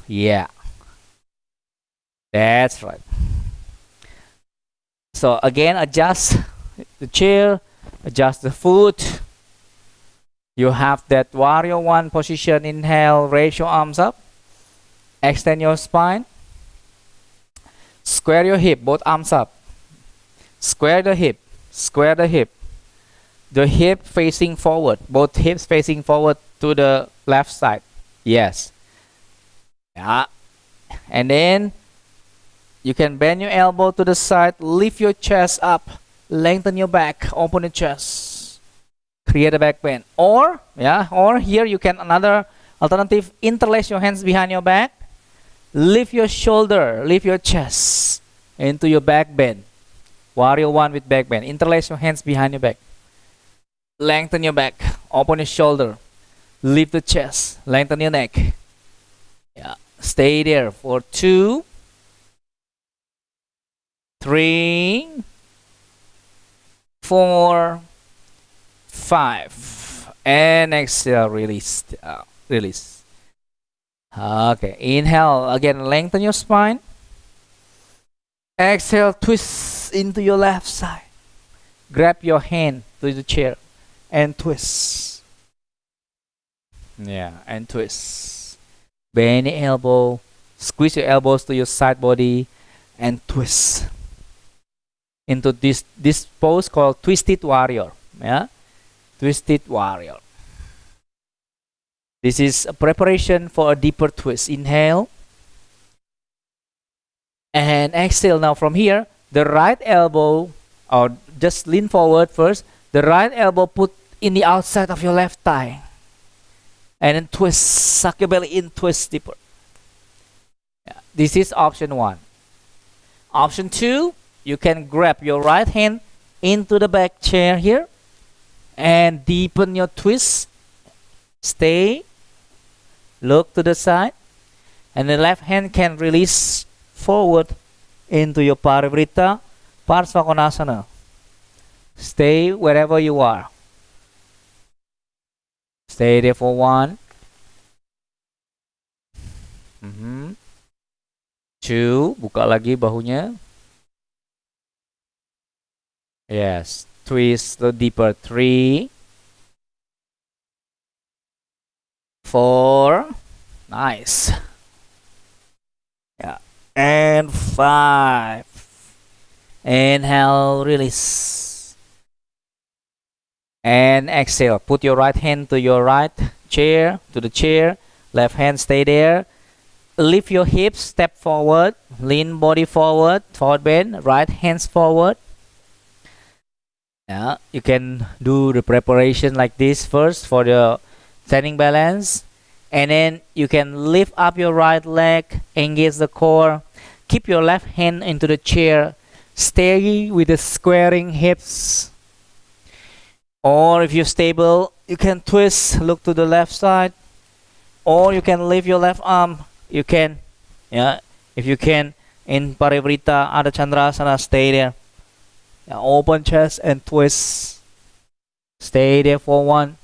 Yeah. That's right. So again, adjust the chair, adjust the foot. You have that warrior one position, inhale, raise your arms up, extend your spine, square your hip, both arms up, square the hip, square the hip, the hip facing forward, both hips facing forward to the left side. Yes. Yeah. And then you can bend your elbow to the side, lift your chest up, lengthen your back, open your chest, create a back bend. Or, yeah, or here you can another alternative, interlace your hands behind your back, lift your shoulder, lift your chest into your back bend. Warrior one with back bend. Interlace your hands behind your back. Lengthen your back, open your shoulder, lift the chest, lengthen your neck. Yeah, stay there for two three, four, five, and exhale, release, uh, release. Okay, inhale again, lengthen your spine. Exhale, twist into your left side. Grab your hand to the chair and twist. Yeah, and twist. Bend your elbow, squeeze your elbows to your side body, and twist into this this pose called twisted warrior yeah twisted warrior this is a preparation for a deeper twist inhale and exhale now from here the right elbow or just lean forward first the right elbow put in the outside of your left thigh and then twist suck your belly in twist deeper yeah. this is option one option two you can grab your right hand into the back chair here and deepen your twist. Stay. Look to the side. And the left hand can release forward into your Parivrita Parsvakonasana. Stay wherever you are. Stay there for one, mm -hmm. two, buka lagi bahunya, Yes, twist the deeper. Three, four, nice. Yeah, and five. Inhale, release. And exhale. Put your right hand to your right chair, to the chair. Left hand stay there. Lift your hips, step forward, lean body forward, forward bend, right hands forward yeah you can do the preparation like this first for the standing balance and then you can lift up your right leg engage the core keep your left hand into the chair stay with the squaring hips or if you're stable you can twist look to the left side or you can lift your left arm you can yeah if you can in parivrita adha stay there open chest and twist. Stay there for one.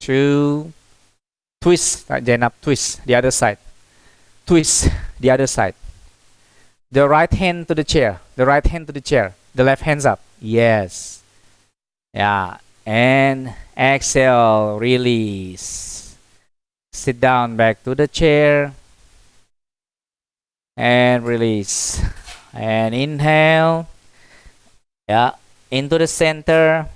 Two. Twist. Then up twist. The other side. Twist. The other side. The right hand to the chair. The right hand to the chair. The left hand's up. Yes. Yeah. And exhale. Release. Sit down back to the chair. And release and inhale yeah into the center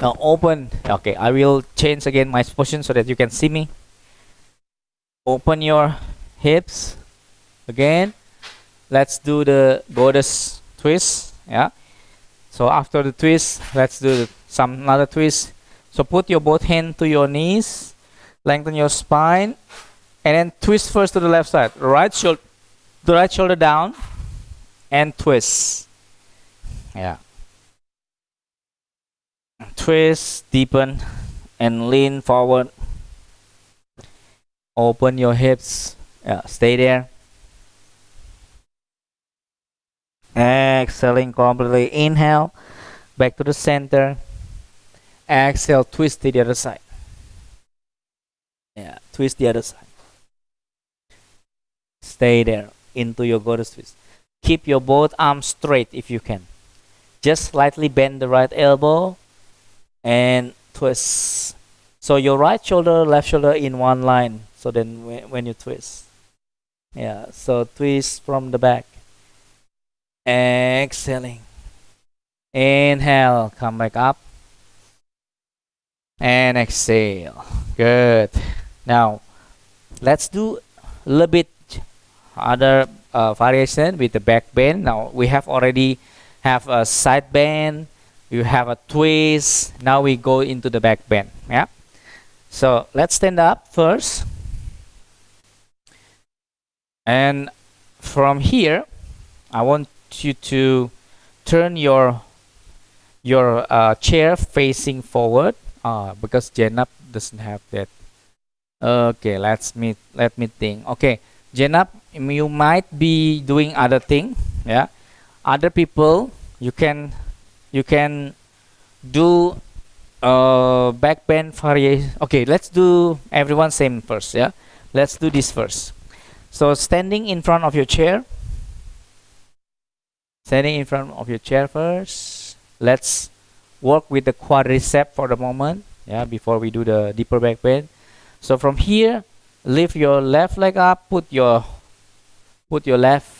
now open okay i will change again my position so that you can see me open your hips again let's do the goddess twist yeah so after the twist let's do some another twist so put your both hand to your knees lengthen your spine and then twist first to the left side right shoulder the right shoulder down and twist yeah twist deepen and lean forward open your hips yeah, stay there exhaling completely inhale back to the center exhale twist to the other side yeah twist the other side stay there into your goddess twist. Keep your both arms straight if you can. Just slightly bend the right elbow and twist. So your right shoulder, left shoulder in one line. So then when you twist. Yeah, so twist from the back. Exhaling. Inhale, come back up. And exhale. Good. Now, let's do a little bit other uh, variation with the back bend. Now we have already have a side bend, you have a twist. Now we go into the back bend. Yeah. So let's stand up first. And from here, I want you to turn your your uh, chair facing forward uh, because Jenap doesn't have that. Okay, let's me let me think. Okay, Jenap you might be doing other thing yeah other people you can you can do uh, back bend variation okay let's do everyone same first yeah let's do this first so standing in front of your chair standing in front of your chair first let's work with the quadricep for the moment yeah before we do the deeper back bend so from here lift your left leg up put your put your left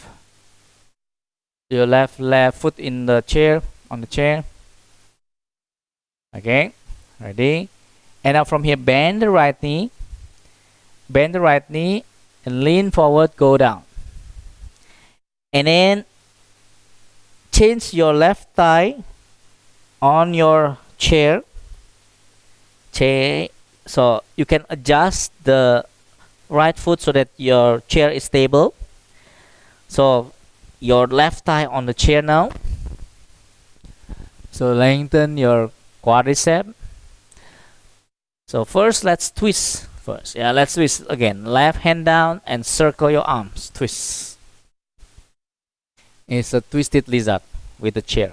your left left foot in the chair on the chair okay ready and now from here bend the right knee bend the right knee and lean forward go down and then change your left thigh on your chair chair so you can adjust the right foot so that your chair is stable so your left thigh on the chair now so lengthen your quadricep so first let's twist first yeah let's twist again left hand down and circle your arms twist it's a twisted lizard with the chair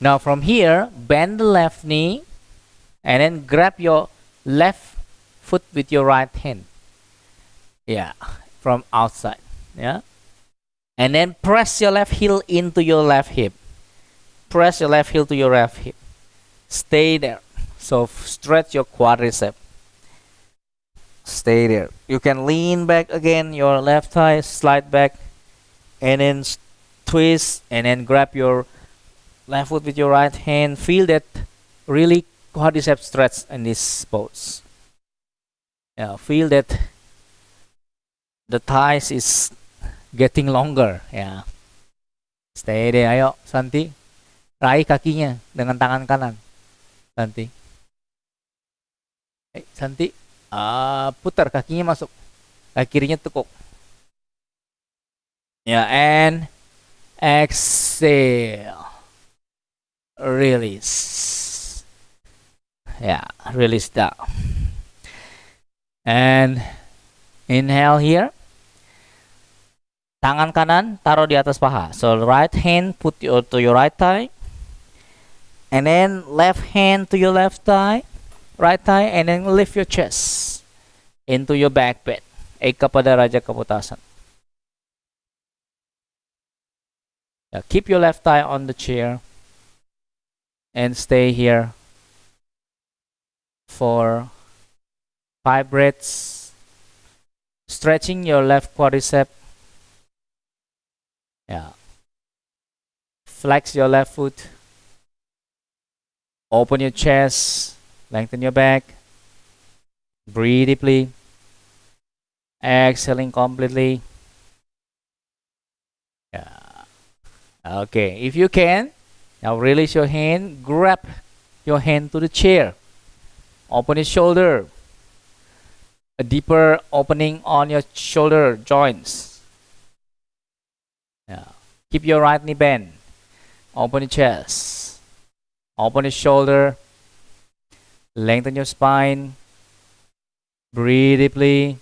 now from here bend the left knee and then grab your left foot with your right hand yeah from outside yeah and then press your left heel into your left hip press your left heel to your left hip stay there so stretch your quadricep stay there you can lean back again your left thigh slide back and then twist and then grab your left foot with your right hand feel that really quadricep stretch in this pose yeah feel that the thighs is getting longer ya. Stay deh, ayo Santi. Raih kakinya dengan tangan kanan. Santi. hey, eh, Santi, uh, putar kakinya masuk. Kaki nah, kirinya tekuk. Ya, and exhale. Release. Ya, release down. And inhale here. Tangan kanan taruh di atas paha. So right hand put your, to your right thigh. And then left hand to your left thigh. Right thigh and then lift your chest into your back bed. Eka pada Raja Kaputasan. Yeah, keep your left thigh on the chair and stay here for five breaths. Stretching your left quadriceps Yeah. Flex your left foot. Open your chest. Lengthen your back. Breathe deeply. Exhaling completely. Yeah. Okay. If you can, now release your hand. Grab your hand to the chair. Open your shoulder. A deeper opening on your shoulder joints Keep your right knee bent. Open your chest. Open your shoulder. Lengthen your spine. Breathe deeply.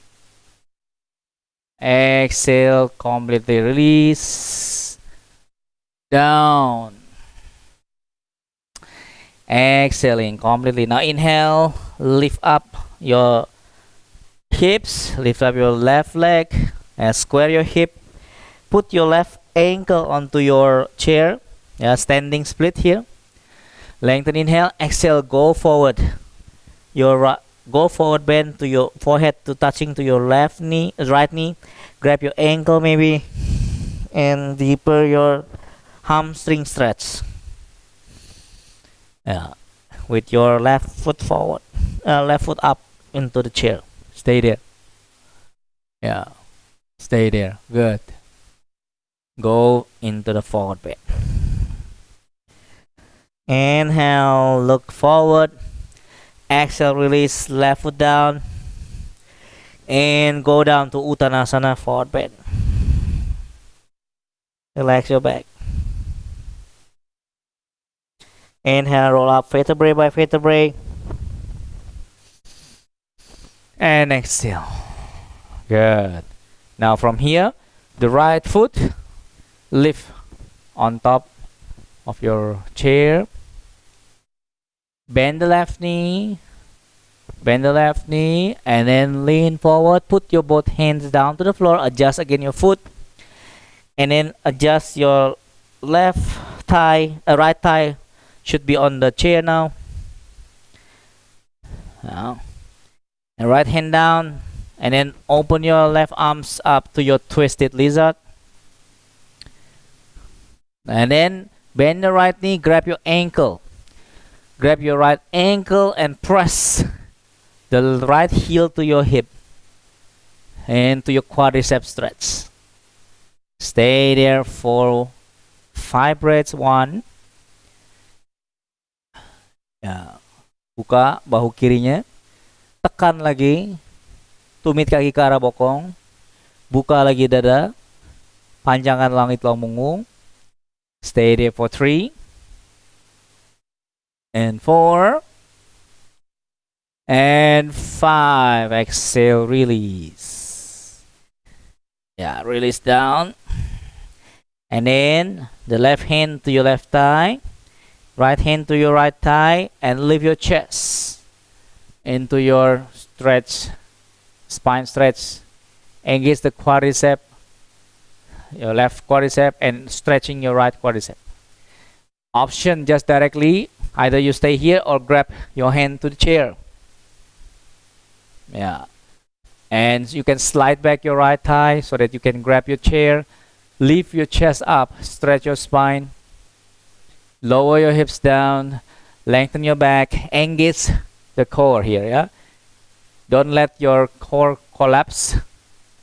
Exhale, completely release. Down. Exhaling completely. Now inhale, lift up your hips, lift up your left leg and square your hip. Put your left ankle onto your chair yeah, standing split here lengthen inhale exhale go forward your right, go forward bend to your forehead to touching to your left knee right knee grab your ankle maybe and deeper your hamstring stretch yeah with your left foot forward uh, left foot up into the chair stay there yeah stay there good go into the forward bend. Inhale, look forward. Exhale, release left foot down. And go down to Uttanasana, forward bend. Relax your back. Inhale, roll up vertebrae by vertebrae. And exhale. Good. Now from here, the right foot lift on top of your chair bend the left knee bend the left knee and then lean forward put your both hands down to the floor adjust again your foot and then adjust your left thigh uh, right thigh should be on the chair now now and right hand down and then open your left arms up to your twisted lizard And then bend your right knee, grab your ankle. Grab your right ankle and press the right heel to your hip and to your quadriceps stretch. Stay there for five breaths. One. Ya, buka bahu kirinya, tekan lagi, tumit kaki ke arah bokong, buka lagi dada, panjangkan langit lambungmu, Stay there for three and four and five. Exhale, release. Yeah, release down. And then the left hand to your left thigh, right hand to your right thigh, and lift your chest into your stretch, spine stretch. Engage the quadriceps your left quadricep and stretching your right quadricep option just directly either you stay here or grab your hand to the chair yeah and you can slide back your right thigh so that you can grab your chair lift your chest up stretch your spine lower your hips down lengthen your back engage the core here yeah don't let your core collapse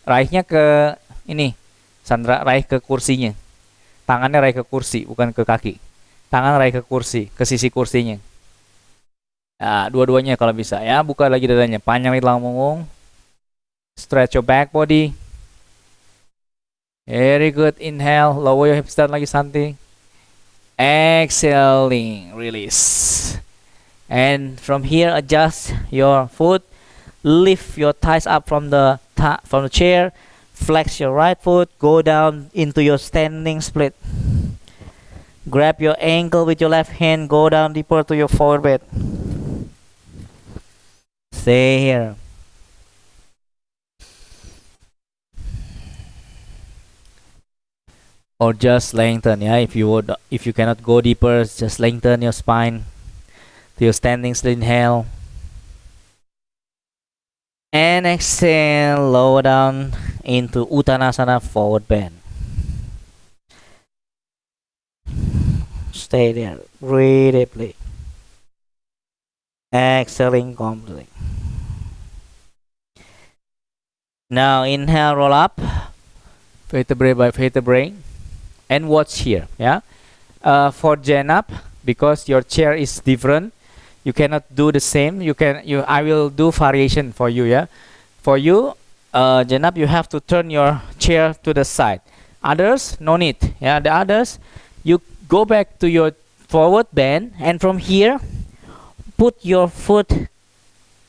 raihnya ke ini Sandra raih ke kursinya. Tangannya raih ke kursi, bukan ke kaki. Tangan raih ke kursi, ke sisi kursinya. Nah, dua-duanya kalau bisa ya. Buka lagi dadanya. Panjangin lambung. Stretch your back body. Very good. Inhale. Lower your hips down lagi santai. Exhaling. Release. And from here, adjust your foot. Lift your thighs up from the from the chair. Flex your right foot, go down into your standing split. Grab your ankle with your left hand, go down deeper to your forehead. Stay here. Or just lengthen, yeah. If you would, if you cannot go deeper, just lengthen your spine to your standing split. Inhale and exhale lower down into uttanasana forward bend stay there breathe deeply exhaling completely now inhale roll up vertebrae by vertebrae and watch here yeah uh, for Janap, up because your chair is different you cannot do the same you can you i will do variation for you yeah for you uh janab you have to turn your chair to the side others no need yeah the others you go back to your forward bend and from here put your foot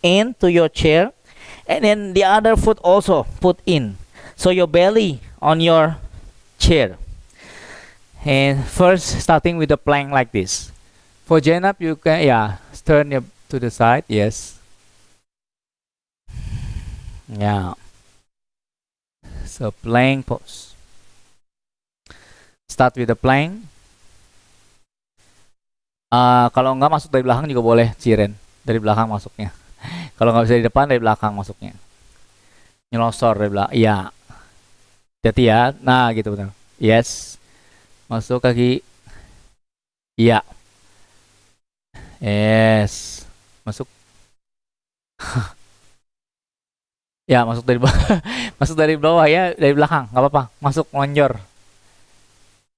in to your chair and then the other foot also put in so your belly on your chair and first starting with the plank like this for Jenap you can yeah turn your to the side yes yeah so plank pose start with the plank uh, ah, kalau enggak masuk dari belakang juga boleh ciren dari belakang masuknya kalau nggak bisa di depan dari belakang masuknya nyelosor dari belakang iya jadi ya nah gitu benar yes masuk kaki iya Yes. Masuk. ya, masuk dari bawah. masuk dari bawah ya, dari belakang, nggak apa-apa. Masuk lonjor.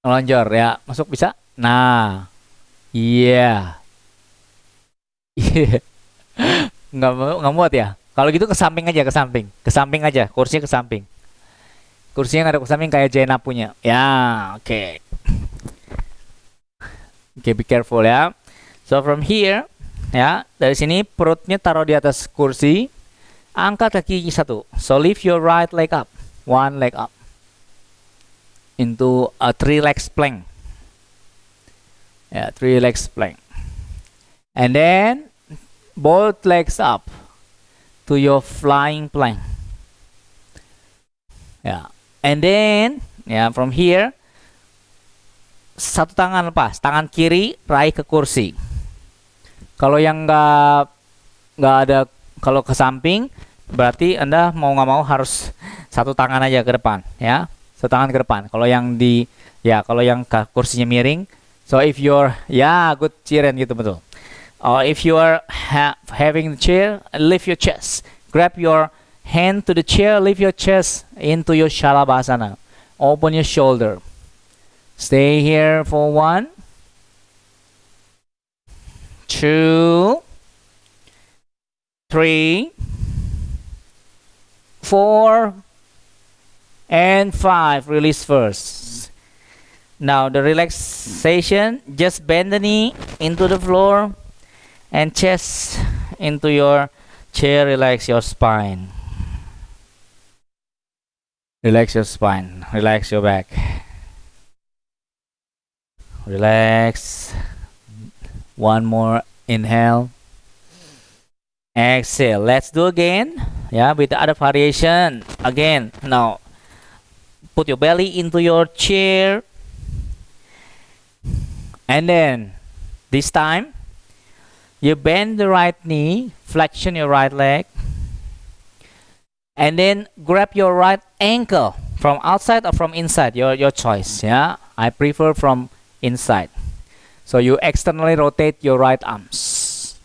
Lonjor ya, masuk bisa? Nah. Iya. Yeah. Iya. nggak mau nggak muat ya? Kalau gitu ke samping aja, ke samping. Ke samping aja, kursinya ke samping. Kursinya nggak ada ke samping kayak Jena punya. Ya, oke. Okay. Oke, okay, be careful ya. So from here, ya, dari sini perutnya taruh di atas kursi, angkat kaki satu. So lift your right leg up, one leg up into a three legs plank. Ya, yeah, three legs plank. And then both legs up to your flying plank. Ya. Yeah. And then ya yeah, from here satu tangan lepas, tangan kiri raih ke kursi. Kalau yang nggak nggak ada kalau ke samping berarti Anda mau nggak mau harus satu tangan aja ke depan ya. Satu tangan ke depan. Kalau yang di ya kalau yang kursinya miring so if you're ya yeah, good chairan gitu betul. Or if you are ha having the chair, lift your chest. Grab your hand to the chair, lift your chest into your shalabhasana. Open your shoulder. Stay here for one. two, three, four, and five. Release first. Now the relaxation, just bend the knee into the floor and chest into your chair. Relax your spine. Relax your spine. Relax your back. Relax one more inhale exhale let's do again yeah with the other variation again now put your belly into your chair and then this time you bend the right knee flexion your right leg and then grab your right ankle from outside or from inside your your choice yeah i prefer from inside so you externally rotate your right arms.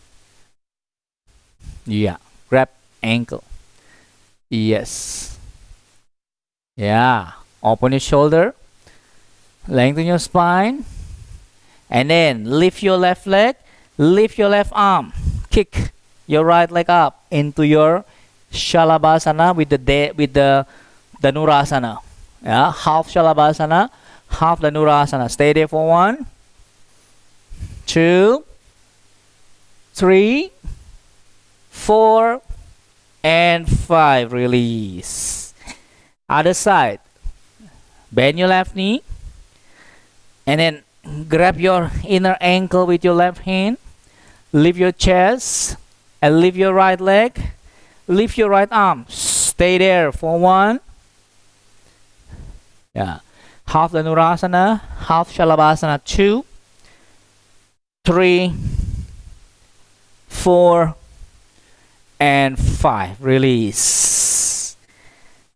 Yeah, grab ankle. Yes. Yeah, open your shoulder. Lengthen your spine. And then lift your left leg, lift your left arm. Kick your right leg up into your Shalabhasana with the de with the Danurasana. Yeah, half Shalabhasana, half Danurasana. Stay there for one two, three, four, and five. Release. Other side. Bend your left knee. And then grab your inner ankle with your left hand. Lift your chest and lift your right leg. Lift your right arm. Stay there for one. Yeah. Half the Nurasana, half Shalabhasana, two three, four, and five. Release.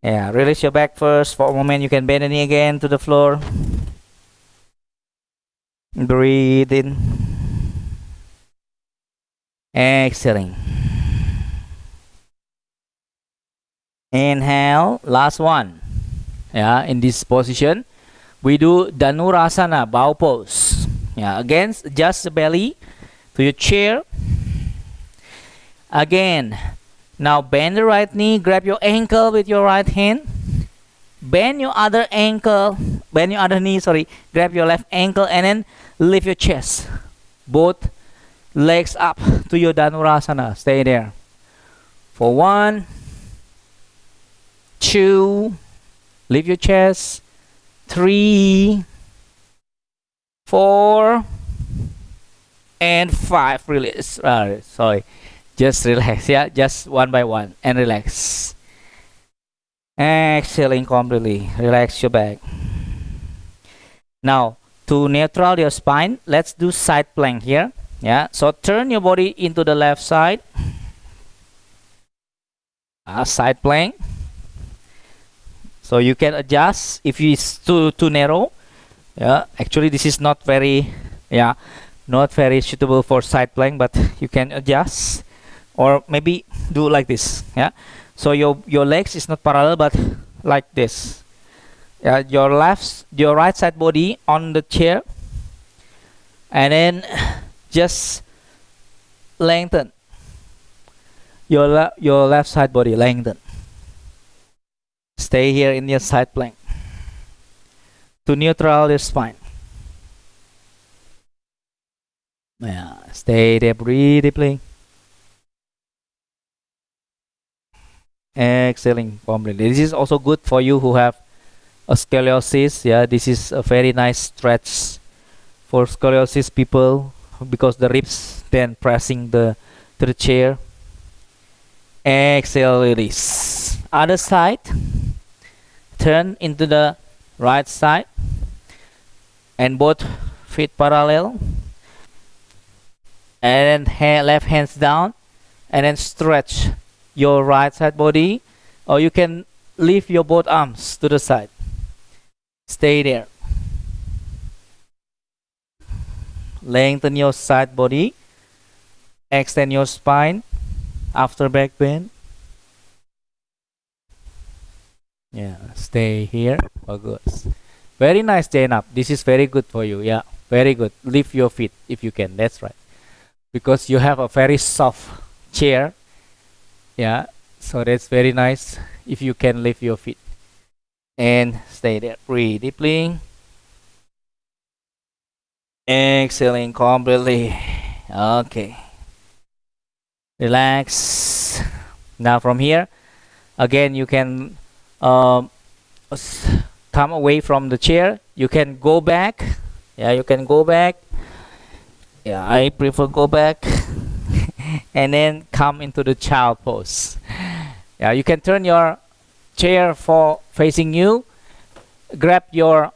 Yeah, release your back first. For a moment, you can bend the knee again to the floor. Breathe in. Exhaling. Inhale, last one. Yeah, in this position, we do Danurasana, bow pose yeah again just the belly to your chair again now bend the right knee grab your ankle with your right hand bend your other ankle bend your other knee sorry grab your left ankle and then lift your chest both legs up to your dhanurasana stay there for one two lift your chest three four and five release uh, sorry just relax yeah just one by one and relax exhaling completely relax your back now to neutral your spine let's do side plank here yeah so turn your body into the left side uh, side plank so you can adjust if it's too too narrow yeah actually this is not very yeah not very suitable for side plank. but you can adjust or maybe do like this yeah so your your legs is not parallel but like this yeah your left your right side body on the chair and then just lengthen your le your left side body lengthen stay here in your side plank to neutral is fine. Yeah, stay there, breathe deeply. Exhaling completely. This is also good for you who have a scoliosis. Yeah, this is a very nice stretch for scoliosis people because the ribs then pressing the to the chair. Exhale, release. Other side. Turn into the right side and both feet parallel and then hand, left hands down and then stretch your right side body or you can lift your both arms to the side stay there lengthen your side body extend your spine after back bend yeah stay here for good very nice Jainab this is very good for you yeah very good lift your feet if you can that's right because you have a very soft chair yeah so that's very nice if you can lift your feet and stay there breathe deeply exhaling completely okay relax now from here again you can um, come away from the chair you can go back yeah you can go back yeah I prefer go back and then come into the child pose yeah you can turn your chair for facing you grab your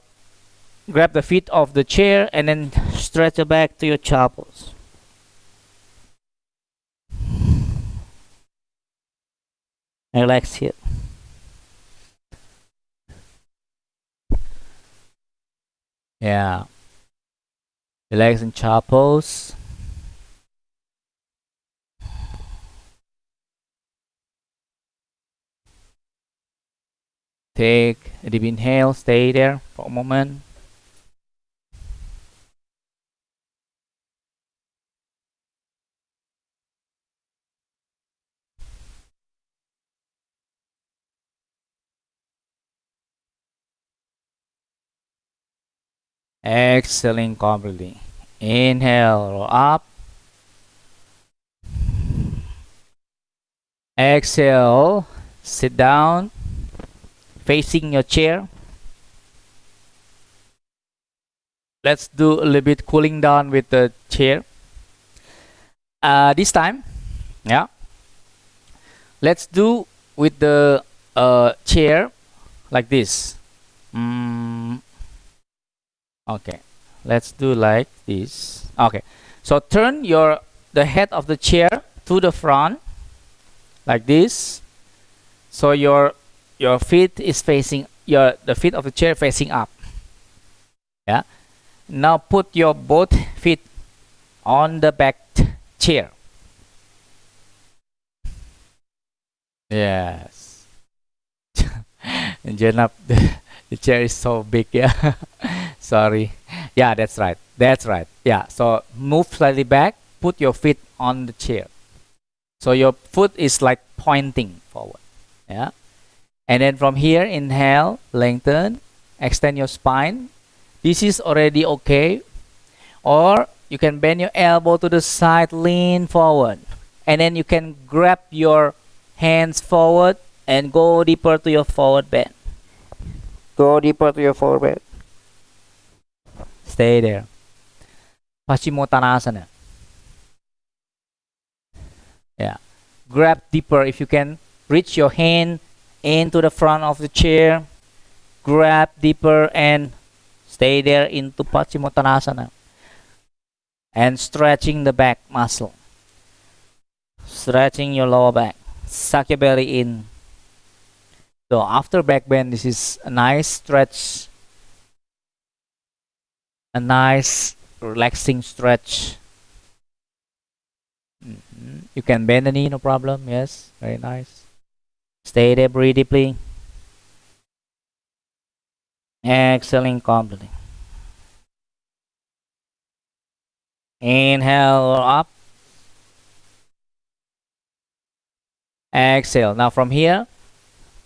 grab the feet of the chair and then stretch it back to your child pose relax here Yeah. Relax in child pose. Take a deep inhale, stay there for a moment. exhaling completely inhale roll up exhale sit down facing your chair let's do a little bit cooling down with the chair uh, this time yeah let's do with the uh, chair like this mm, okay let's do like this okay so turn your the head of the chair to the front like this so your your feet is facing your the feet of the chair facing up yeah now put your both feet on the back chair yes and the, the chair is so big yeah sorry yeah that's right that's right yeah so move slightly back put your feet on the chair so your foot is like pointing forward yeah and then from here inhale lengthen extend your spine this is already okay or you can bend your elbow to the side lean forward and then you can grab your hands forward and go deeper to your forward bend go deeper to your forward bend Stay there. Paschimottanasana. Yeah. Grab deeper if you can. Reach your hand into the front of the chair. Grab deeper and stay there into Paschimottanasana. And stretching the back muscle. Stretching your lower back. Suck your belly in. So after back bend, this is a nice stretch a nice relaxing stretch mm-hmm. you can bend the knee no problem yes very nice stay there breathe deeply exhaling completely inhale up exhale now from here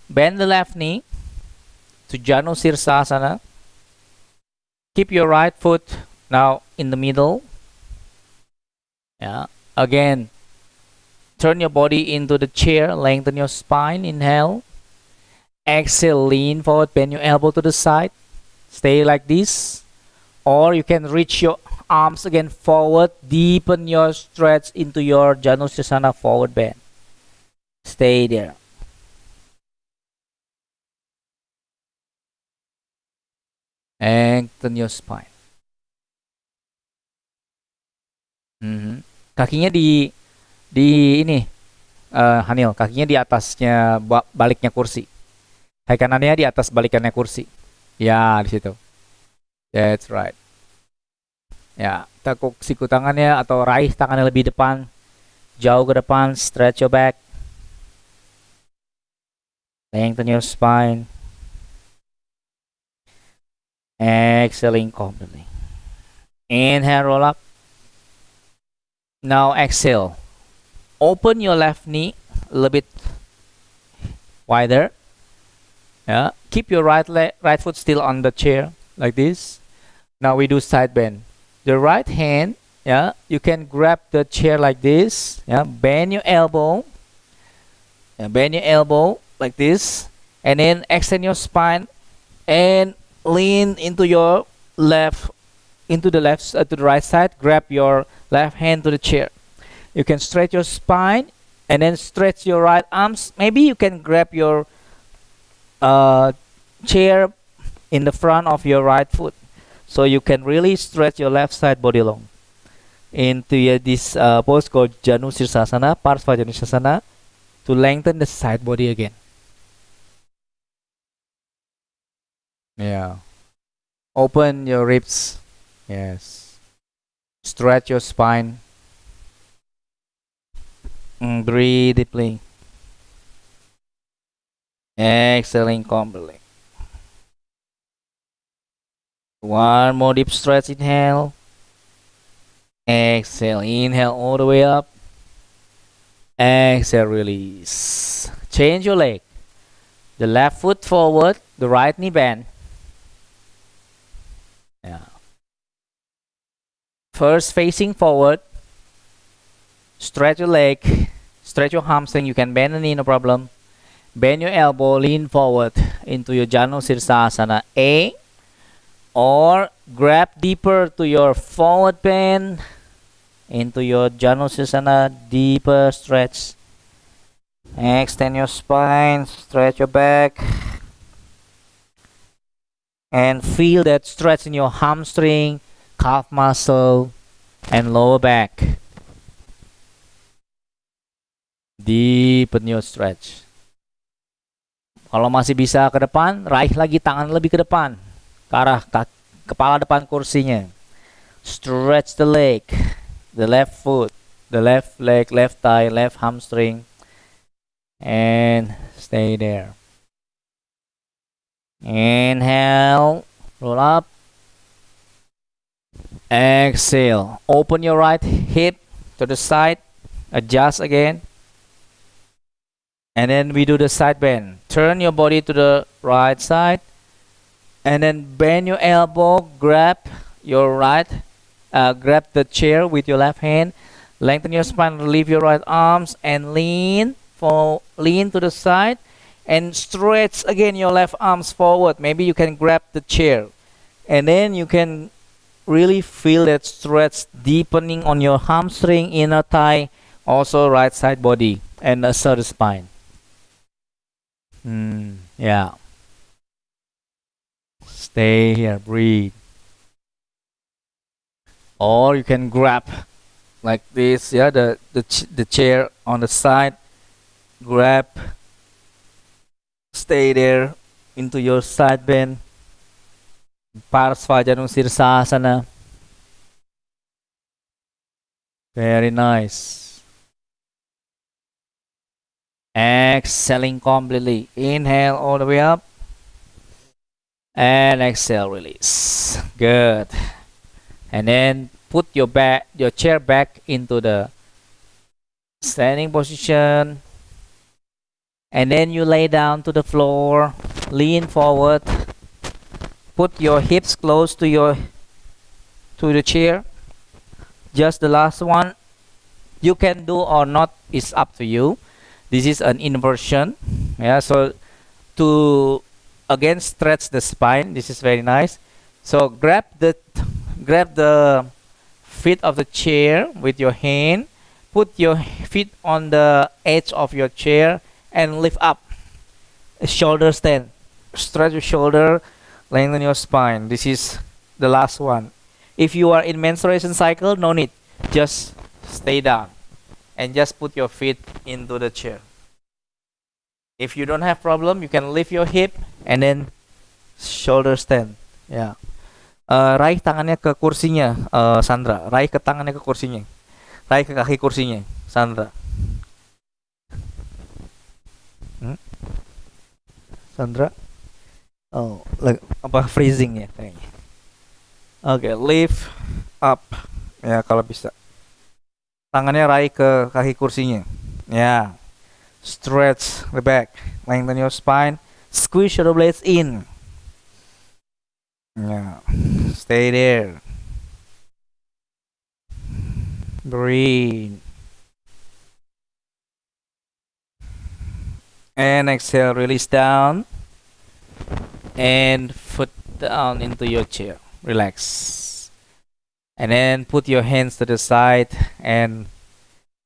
bend the left knee to Janu Sirsasana keep your right foot now in the middle yeah again turn your body into the chair lengthen your spine inhale exhale lean forward bend your elbow to the side stay like this or you can reach your arms again forward deepen your stretch into your Janushasana forward bend stay there Lengthen your spine. Hmm. Kakinya di di ini uh, eh, Hanil, kakinya di atasnya baliknya kursi. Hai kanannya di atas balikannya kursi. Ya, di situ. That's right. Ya, tekuk siku tangannya atau raih tangannya lebih depan. Jauh ke depan, stretch your back. Lengthen your spine. Exhaling completely. Inhale, roll up. Now exhale. Open your left knee a little bit wider. Yeah. Keep your right leg, right foot still on the chair like this. Now we do side bend. The right hand, yeah, you can grab the chair like this. Yeah, bend your elbow. Yeah, bend your elbow like this, and then extend your spine and lean into your left into the left uh, to the right side grab your left hand to the chair you can stretch your spine and then stretch your right arms maybe you can grab your uh, chair in the front of your right foot so you can really stretch your left side body long into uh, this uh, pose called Janu Sirsasana, to lengthen the side body again Yeah. Open your ribs. Yes. Stretch your spine. Mm, breathe deeply. Exhaling completely. One more deep stretch. Inhale. Exhale. Inhale all the way up. Exhale. Release. Change your leg. The left foot forward. The right knee bend First, facing forward. Stretch your leg. Stretch your hamstring. You can bend the knee, no problem. Bend your elbow. Lean forward into your Janu Sirsasana. A. Or grab deeper to your forward bend. Into your Janu Sirsasana. Deeper stretch. Extend your spine. Stretch your back and feel that stretch in your hamstring calf muscle, and lower back. Deep new stretch. Kalau masih bisa ke depan, raih lagi tangan lebih ke depan. Ke arah kepala depan kursinya. Stretch the leg, the left foot, the left leg, left thigh, left hamstring. And stay there. Inhale, roll up. exhale open your right hip to the side adjust again and then we do the side bend turn your body to the right side and then bend your elbow grab your right uh, grab the chair with your left hand lengthen your spine leave your right arms and lean for lean to the side and stretch again your left arms forward maybe you can grab the chair and then you can really feel that stretch deepening on your hamstring, inner thigh, also right side body and asserted spine. Mm, yeah. Stay here, breathe. Or you can grab like this, yeah, the, the, ch the chair on the side, grab, stay there into your side bend Parsvajanus Sirsasana. Very nice. Exhaling completely. Inhale all the way up. And exhale, release. Good. And then put your back, your chair back into the standing position. And then you lay down to the floor, lean forward put your hips close to your to the chair just the last one you can do or not is up to you this is an inversion yeah so to again stretch the spine this is very nice so grab the grab the feet of the chair with your hand put your feet on the edge of your chair and lift up shoulder stand stretch your shoulder lengthen your spine this is the last one if you are in menstruation cycle no need just stay down and just put your feet into the chair if you don't have problem you can lift your hip and then shoulder stand ya yeah. uh, raih tangannya ke kursinya uh, Sandra raih ke tangannya ke kursinya raih ke kaki kursinya Sandra hmm? Sandra Oh, apa freezing ya kayaknya. Oke, okay, lift up ya kalau bisa. Tangannya raih ke kaki kursinya. Ya. Stretch the back, lengthen your spine, squeeze your blades in. Ya. Stay there. Breathe. And exhale, release down. and foot down into your chair relax and then put your hands to the side and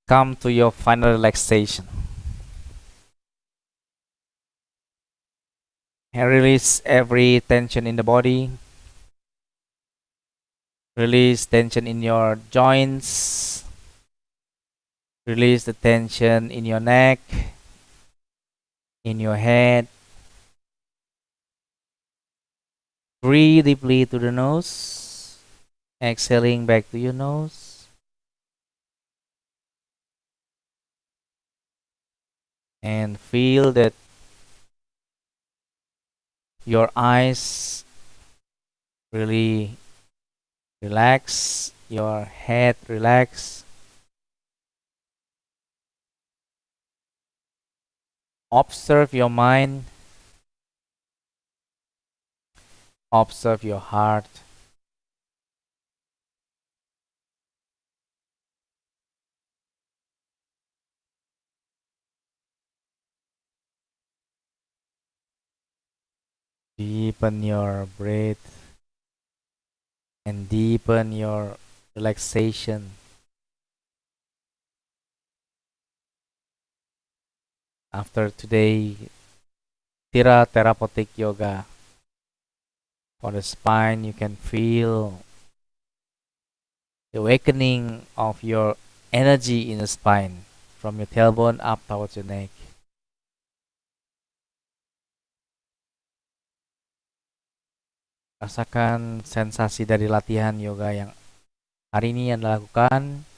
come to your final relaxation and release every tension in the body release tension in your joints release the tension in your neck in your head Breathe deeply through the nose, exhaling back to your nose. And feel that your eyes really relax, your head relax. Observe your mind Observe your heart. Deepen your breath and deepen your relaxation. After today, Tira Therapeutic Yoga for the spine you can feel the awakening of your energy in the spine from your tailbone up towards your neck rasakan sensasi dari latihan yoga yang hari ini Anda lakukan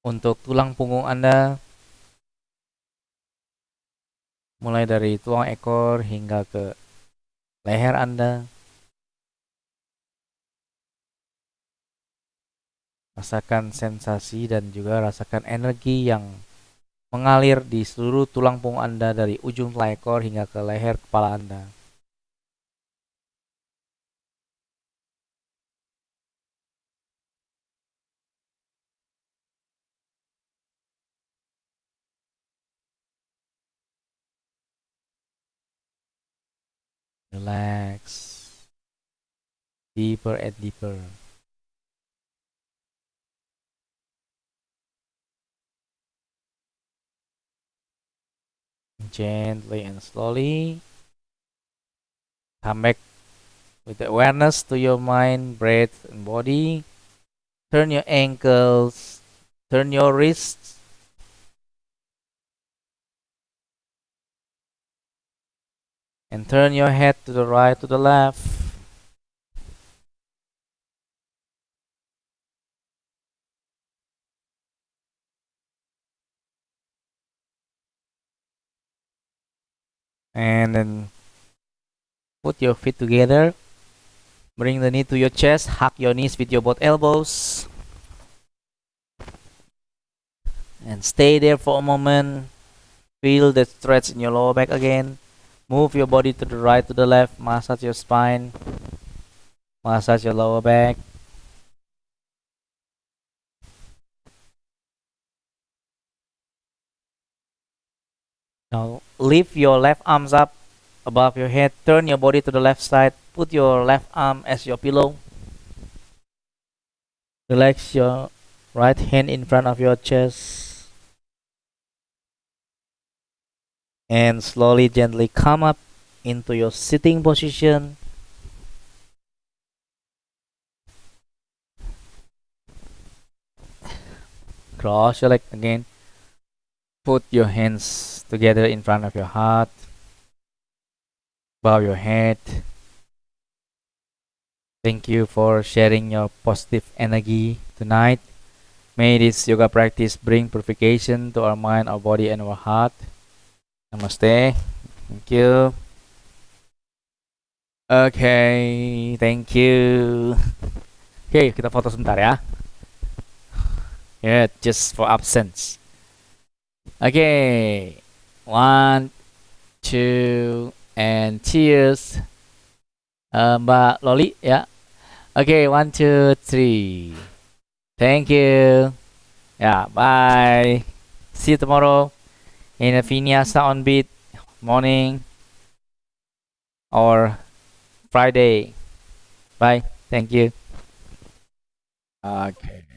untuk tulang punggung Anda mulai dari tulang ekor hingga ke leher Anda. Rasakan sensasi dan juga rasakan energi yang mengalir di seluruh tulang punggung Anda dari ujung telekor hingga ke leher kepala Anda. relax deeper and deeper gently and slowly come back with awareness to your mind breath and body turn your ankles turn your wrists and turn your head to the right to the left and then put your feet together bring the knee to your chest hug your knees with your both elbows and stay there for a moment feel the stretch in your lower back again Move your body to the right, to the left. Massage your spine. Massage your lower back. Now lift your left arms up above your head. Turn your body to the left side. Put your left arm as your pillow. Relax your right hand in front of your chest. and slowly gently come up into your sitting position cross your leg again put your hands together in front of your heart bow your head thank you for sharing your positive energy tonight may this yoga practice bring purification to our mind our body and our heart Namaste. Thank you. Oke, okay, thank you. Oke, okay, kita foto sebentar ya. Yeah, just for absence. Oke. Okay. One, two, and cheers. Uh, Mbak Loli ya. Oke, okay, one, two, three. Thank you. Ya, yeah, bye. See you tomorrow. in a finiasa on beat morning or Friday. Bye. Thank you. Okay.